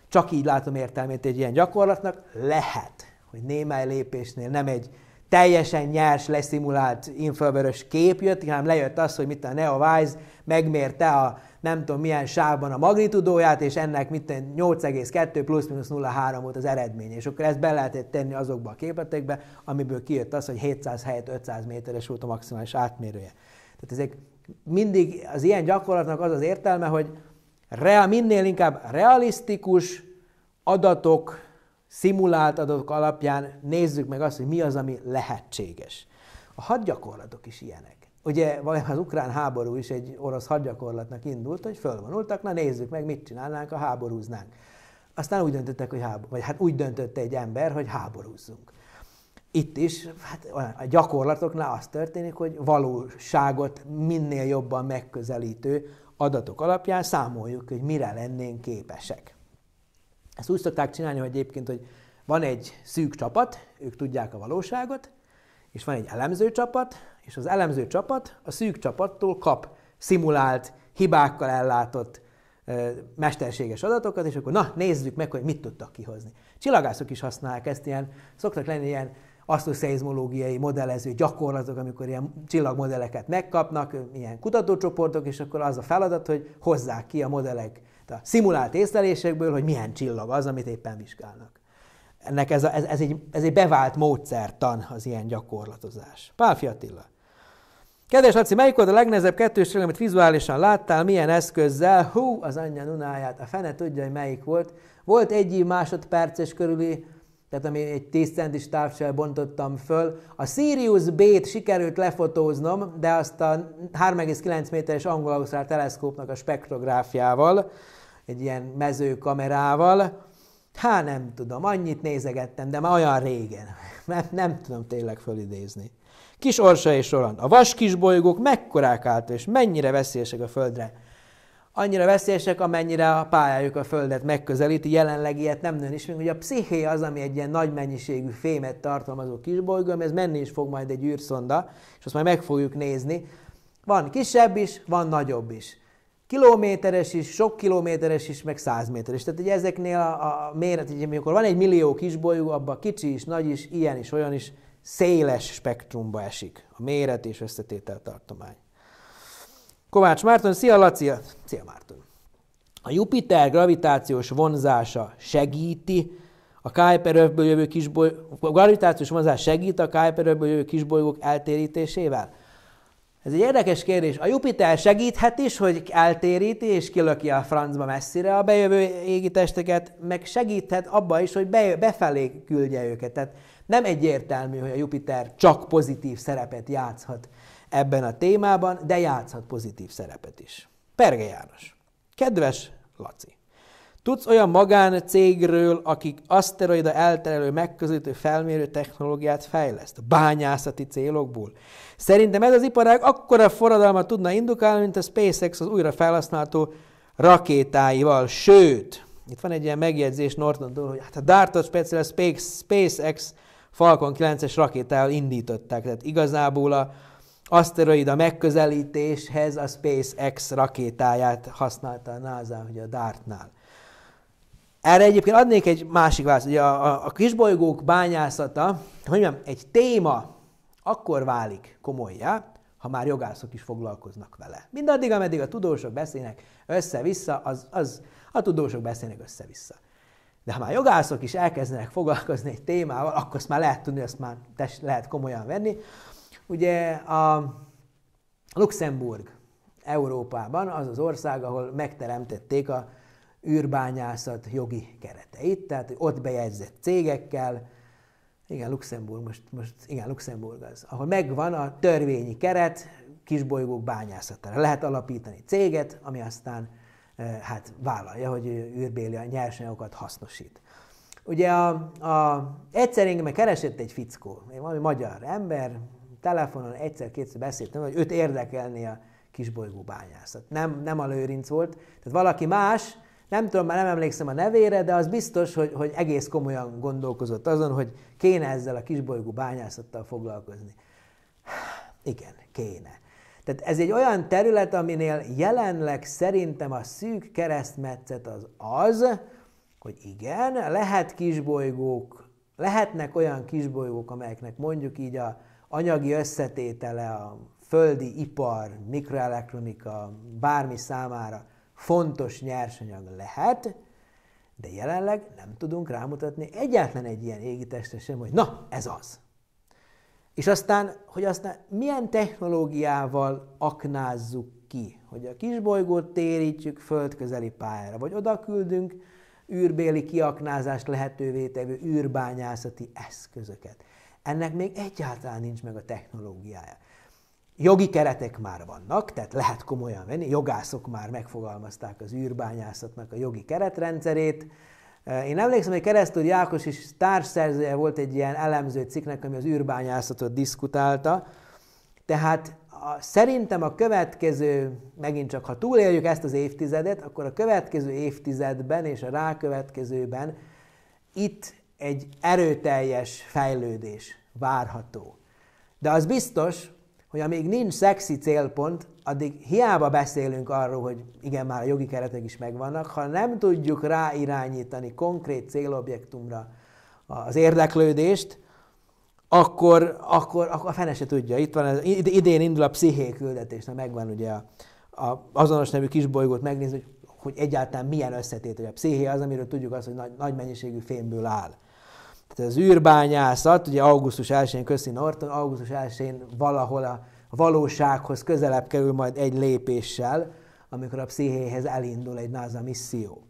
Csak így látom értelmét egy ilyen gyakorlatnak. Lehet, hogy némely lépésnél nem egy teljesen nyers, leszimulált infravörös kép jött, hanem lejött az, hogy mit a Neowise megmérte a nem tudom milyen sávban a magnitudóját, és ennek mit 8,2 plusz minusz 0,3 volt az eredmény. És akkor ezt be lehetett tenni azokba a képletekbe, amiből kijött az, hogy 700 helyett 500 méteres volt a maximális átmérője. Tehát ezek mindig az ilyen gyakorlatnak az az értelme, hogy real, minél inkább realisztikus adatok, szimulált adatok alapján nézzük meg azt, hogy mi az, ami lehetséges. A hadgyakorlatok is ilyenek ugye valójában az ukrán háború is egy orosz hadgyakorlatnak indult, hogy fölvonultak, na nézzük meg, mit csinálnánk, ha háborúznánk. Aztán úgy döntöttek, hogy háború, vagy hát úgy döntött egy ember, hogy háborúzzunk. Itt is hát a gyakorlatoknál az történik, hogy valóságot minél jobban megközelítő adatok alapján számoljuk, hogy mire lennénk képesek. Ezt úgy szokták csinálni, hogy egyébként, hogy van egy szűk csapat, ők tudják a valóságot, és van egy elemző csapat, és az elemző csapat a szűk csapattól kap szimulált, hibákkal ellátott mesterséges adatokat, és akkor na, nézzük meg, hogy mit tudtak kihozni. Csillagászok is használják ezt, ilyen, szoktak lenni ilyen asztroszeizmológiai modellező gyakorlatok, amikor ilyen csillagmodelleket megkapnak, ilyen kutatócsoportok, és akkor az a feladat, hogy hozzák ki a modellek a szimulált észlelésekből, hogy milyen csillag az, amit éppen vizsgálnak ennek ez, a, ez, ez, egy, ez egy bevált módszertan az ilyen gyakorlatozás. Pálfi Attila. Kedves Laci, melyik volt a legnehezebb kettős amit vizuálisan láttál, milyen eszközzel? Hú, az anyja nunáját, a fene tudja, hogy melyik volt. Volt egy másodperces körüli, tehát ami egy 10 centis távcsal bontottam föl. A Sirius B-t sikerült lefotóznom, de azt a 3,9 méteres angol teleszkópnak a spektrográfiával, egy ilyen mezőkamerával, Hát nem tudom, annyit nézegettem, de már olyan régen. Nem, nem tudom tényleg fölidézni. Kis Orsa és Roland, a vas bolygók mekkorák állt, és mennyire veszélyesek a Földre? Annyira veszélyesek, amennyire a pályájuk a Földet megközelíti, jelenleg ilyet nem nőn is, még ugye a psziché az, ami egy ilyen nagy mennyiségű fémet tartalmazó kisbolygó, ez menni is fog majd egy űrszonda, és azt majd meg fogjuk nézni. Van kisebb is, van nagyobb is kilométeres is, sok kilométeres is, meg száz méteres. Tehát ugye ezeknél a, a méret, ugye, amikor van egy millió kisbolygó, abban kicsi is, nagy is, ilyen is, olyan is, széles spektrumba esik a méret és összetétel tartomány. Kovács Márton, szia Laci! Szia Márton! A Jupiter gravitációs vonzása segíti a Kuiper övből jövő kisbolygók, gravitációs vonzás segít a Kuiper jövő kisbolygók eltérítésével? Ez egy érdekes kérdés. A Jupiter segíthet is, hogy eltéríti és kilöki a francba messzire a bejövő égitesteket, meg segíthet abba is, hogy befelé küldje őket. Tehát nem egyértelmű, hogy a Jupiter csak pozitív szerepet játszhat ebben a témában, de játszhat pozitív szerepet is. Perge János. Kedves Laci! Tudsz olyan magáncégről, akik aszteroida elterelő megközelítő felmérő technológiát fejleszt, bányászati célokból? Szerintem ez az iparág akkora forradalmat tudna indukálni, mint a SpaceX az újra felhasználható rakétáival. Sőt, itt van egy ilyen megjegyzés Norton: hogy hát a speciális Space, SpaceX Falcon 9-es rakétával indították, tehát igazából a aszteroida megközelítéshez a SpaceX rakétáját használta a NASA, ugye a Dartnál. Erre egyébként adnék egy másik választ. Ugye a, a, a kisbolygók bányászata, hogy mondjam, egy téma akkor válik komolyá, ha már jogászok is foglalkoznak vele. Mindaddig, ameddig a tudósok beszélnek össze-vissza, az, az, a tudósok beszélnek össze-vissza. De ha már jogászok is elkezdenek foglalkozni egy témával, akkor azt már lehet tudni, azt már test, lehet komolyan venni. Ugye a Luxemburg Európában az az ország, ahol megteremtették a űrbányászat jogi kereteit, tehát ott bejegyzett cégekkel, igen, Luxemburg, most, most igen, Luxemburg az, ahol megvan a törvényi keret kisbolygók bányászatára. Lehet alapítani céget, ami aztán eh, hát vállalja, hogy űrbéli a nyersanyagokat hasznosít. Ugye a, a, egyszer engem keresett egy fickó, valami magyar ember, telefonon egyszer-kétszer beszéltem, hogy őt érdekelni a kisbolygó bányászat. Nem, nem a lőrinc volt, tehát valaki más, nem tudom, már nem emlékszem a nevére, de az biztos, hogy, hogy egész komolyan gondolkozott azon, hogy kéne ezzel a kisbolygó bányászattal foglalkozni. Igen, kéne. Tehát ez egy olyan terület, aminél jelenleg szerintem a szűk keresztmetszet az az, hogy igen, lehet kisbolygók, lehetnek olyan kisbolygók, amelyeknek mondjuk így a anyagi összetétele a földi ipar, mikroelektronika, bármi számára fontos nyersanyag lehet, de jelenleg nem tudunk rámutatni Egyáltalán egy ilyen égitestre sem, hogy na, ez az. És aztán, hogy aztán milyen technológiával aknázzuk ki, hogy a kisbolygót térítjük földközeli pályára, vagy oda küldünk űrbéli kiaknázást lehetővé tevő űrbányászati eszközöket. Ennek még egyáltalán nincs meg a technológiája jogi keretek már vannak, tehát lehet komolyan venni, jogászok már megfogalmazták az űrbányászatnak a jogi keretrendszerét. Én emlékszem, hogy Keresztúr Jákos is társszerzője volt egy ilyen elemző cikknek, ami az űrbányászatot diskutálta. Tehát a, szerintem a következő, megint csak ha túléljük ezt az évtizedet, akkor a következő évtizedben és a rákövetkezőben itt egy erőteljes fejlődés várható. De az biztos, hogy amíg nincs szexi célpont, addig hiába beszélünk arról, hogy igen, már a jogi keretek is megvannak, ha nem tudjuk ráirányítani konkrét célobjektumra az érdeklődést, akkor, akkor, akkor a fene se tudja. Itt van, idén indul a psziché küldetés, na megvan ugye a, a azonos nevű kisbolygót megnézni, hogy, hogy egyáltalán milyen összetét, hogy a psziché az, amiről tudjuk azt, hogy nagy, nagy mennyiségű fémből áll. Tehát az űrbányászat, ugye augusztus 1-én, köszi Norton, augusztus 1-én valahol a valósághoz közelebb kerül majd egy lépéssel, amikor a pszichéhez elindul egy NASA misszió.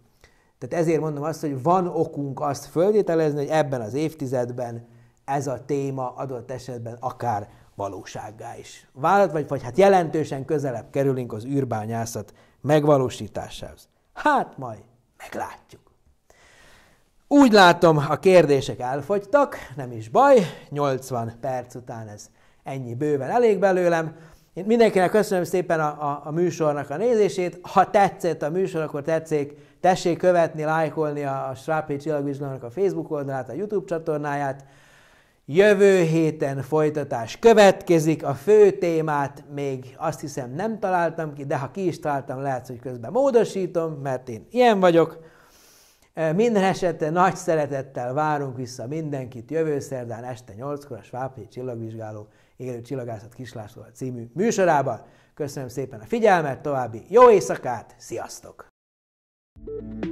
Tehát ezért mondom azt, hogy van okunk azt földételezni, hogy ebben az évtizedben ez a téma adott esetben akár valósággá is válhat vagy, vagy hát jelentősen közelebb kerülünk az űrbányászat megvalósításához. Hát majd meglátjuk. Úgy látom, a kérdések elfogytak, nem is baj, 80 perc után ez ennyi bőven elég belőlem. Én mindenkinek köszönöm szépen a, a, a műsornak a nézését. Ha tetszett a műsor, akkor tetszék, tessék követni, lájkolni a, a Srápé Csillagvizsgálónak a Facebook oldalát, a YouTube csatornáját. Jövő héten folytatás következik, a fő témát még azt hiszem nem találtam ki, de ha ki is találtam, lehet, hogy közben módosítom, mert én ilyen vagyok. Minden esetre nagy szeretettel várunk vissza mindenkit jövő szerdán este 8-kor a Svábhely Csillagvizsgáló élő csillagászat kislászlóra című műsorában. Köszönöm szépen a figyelmet, további jó éjszakát, sziasztok! thank you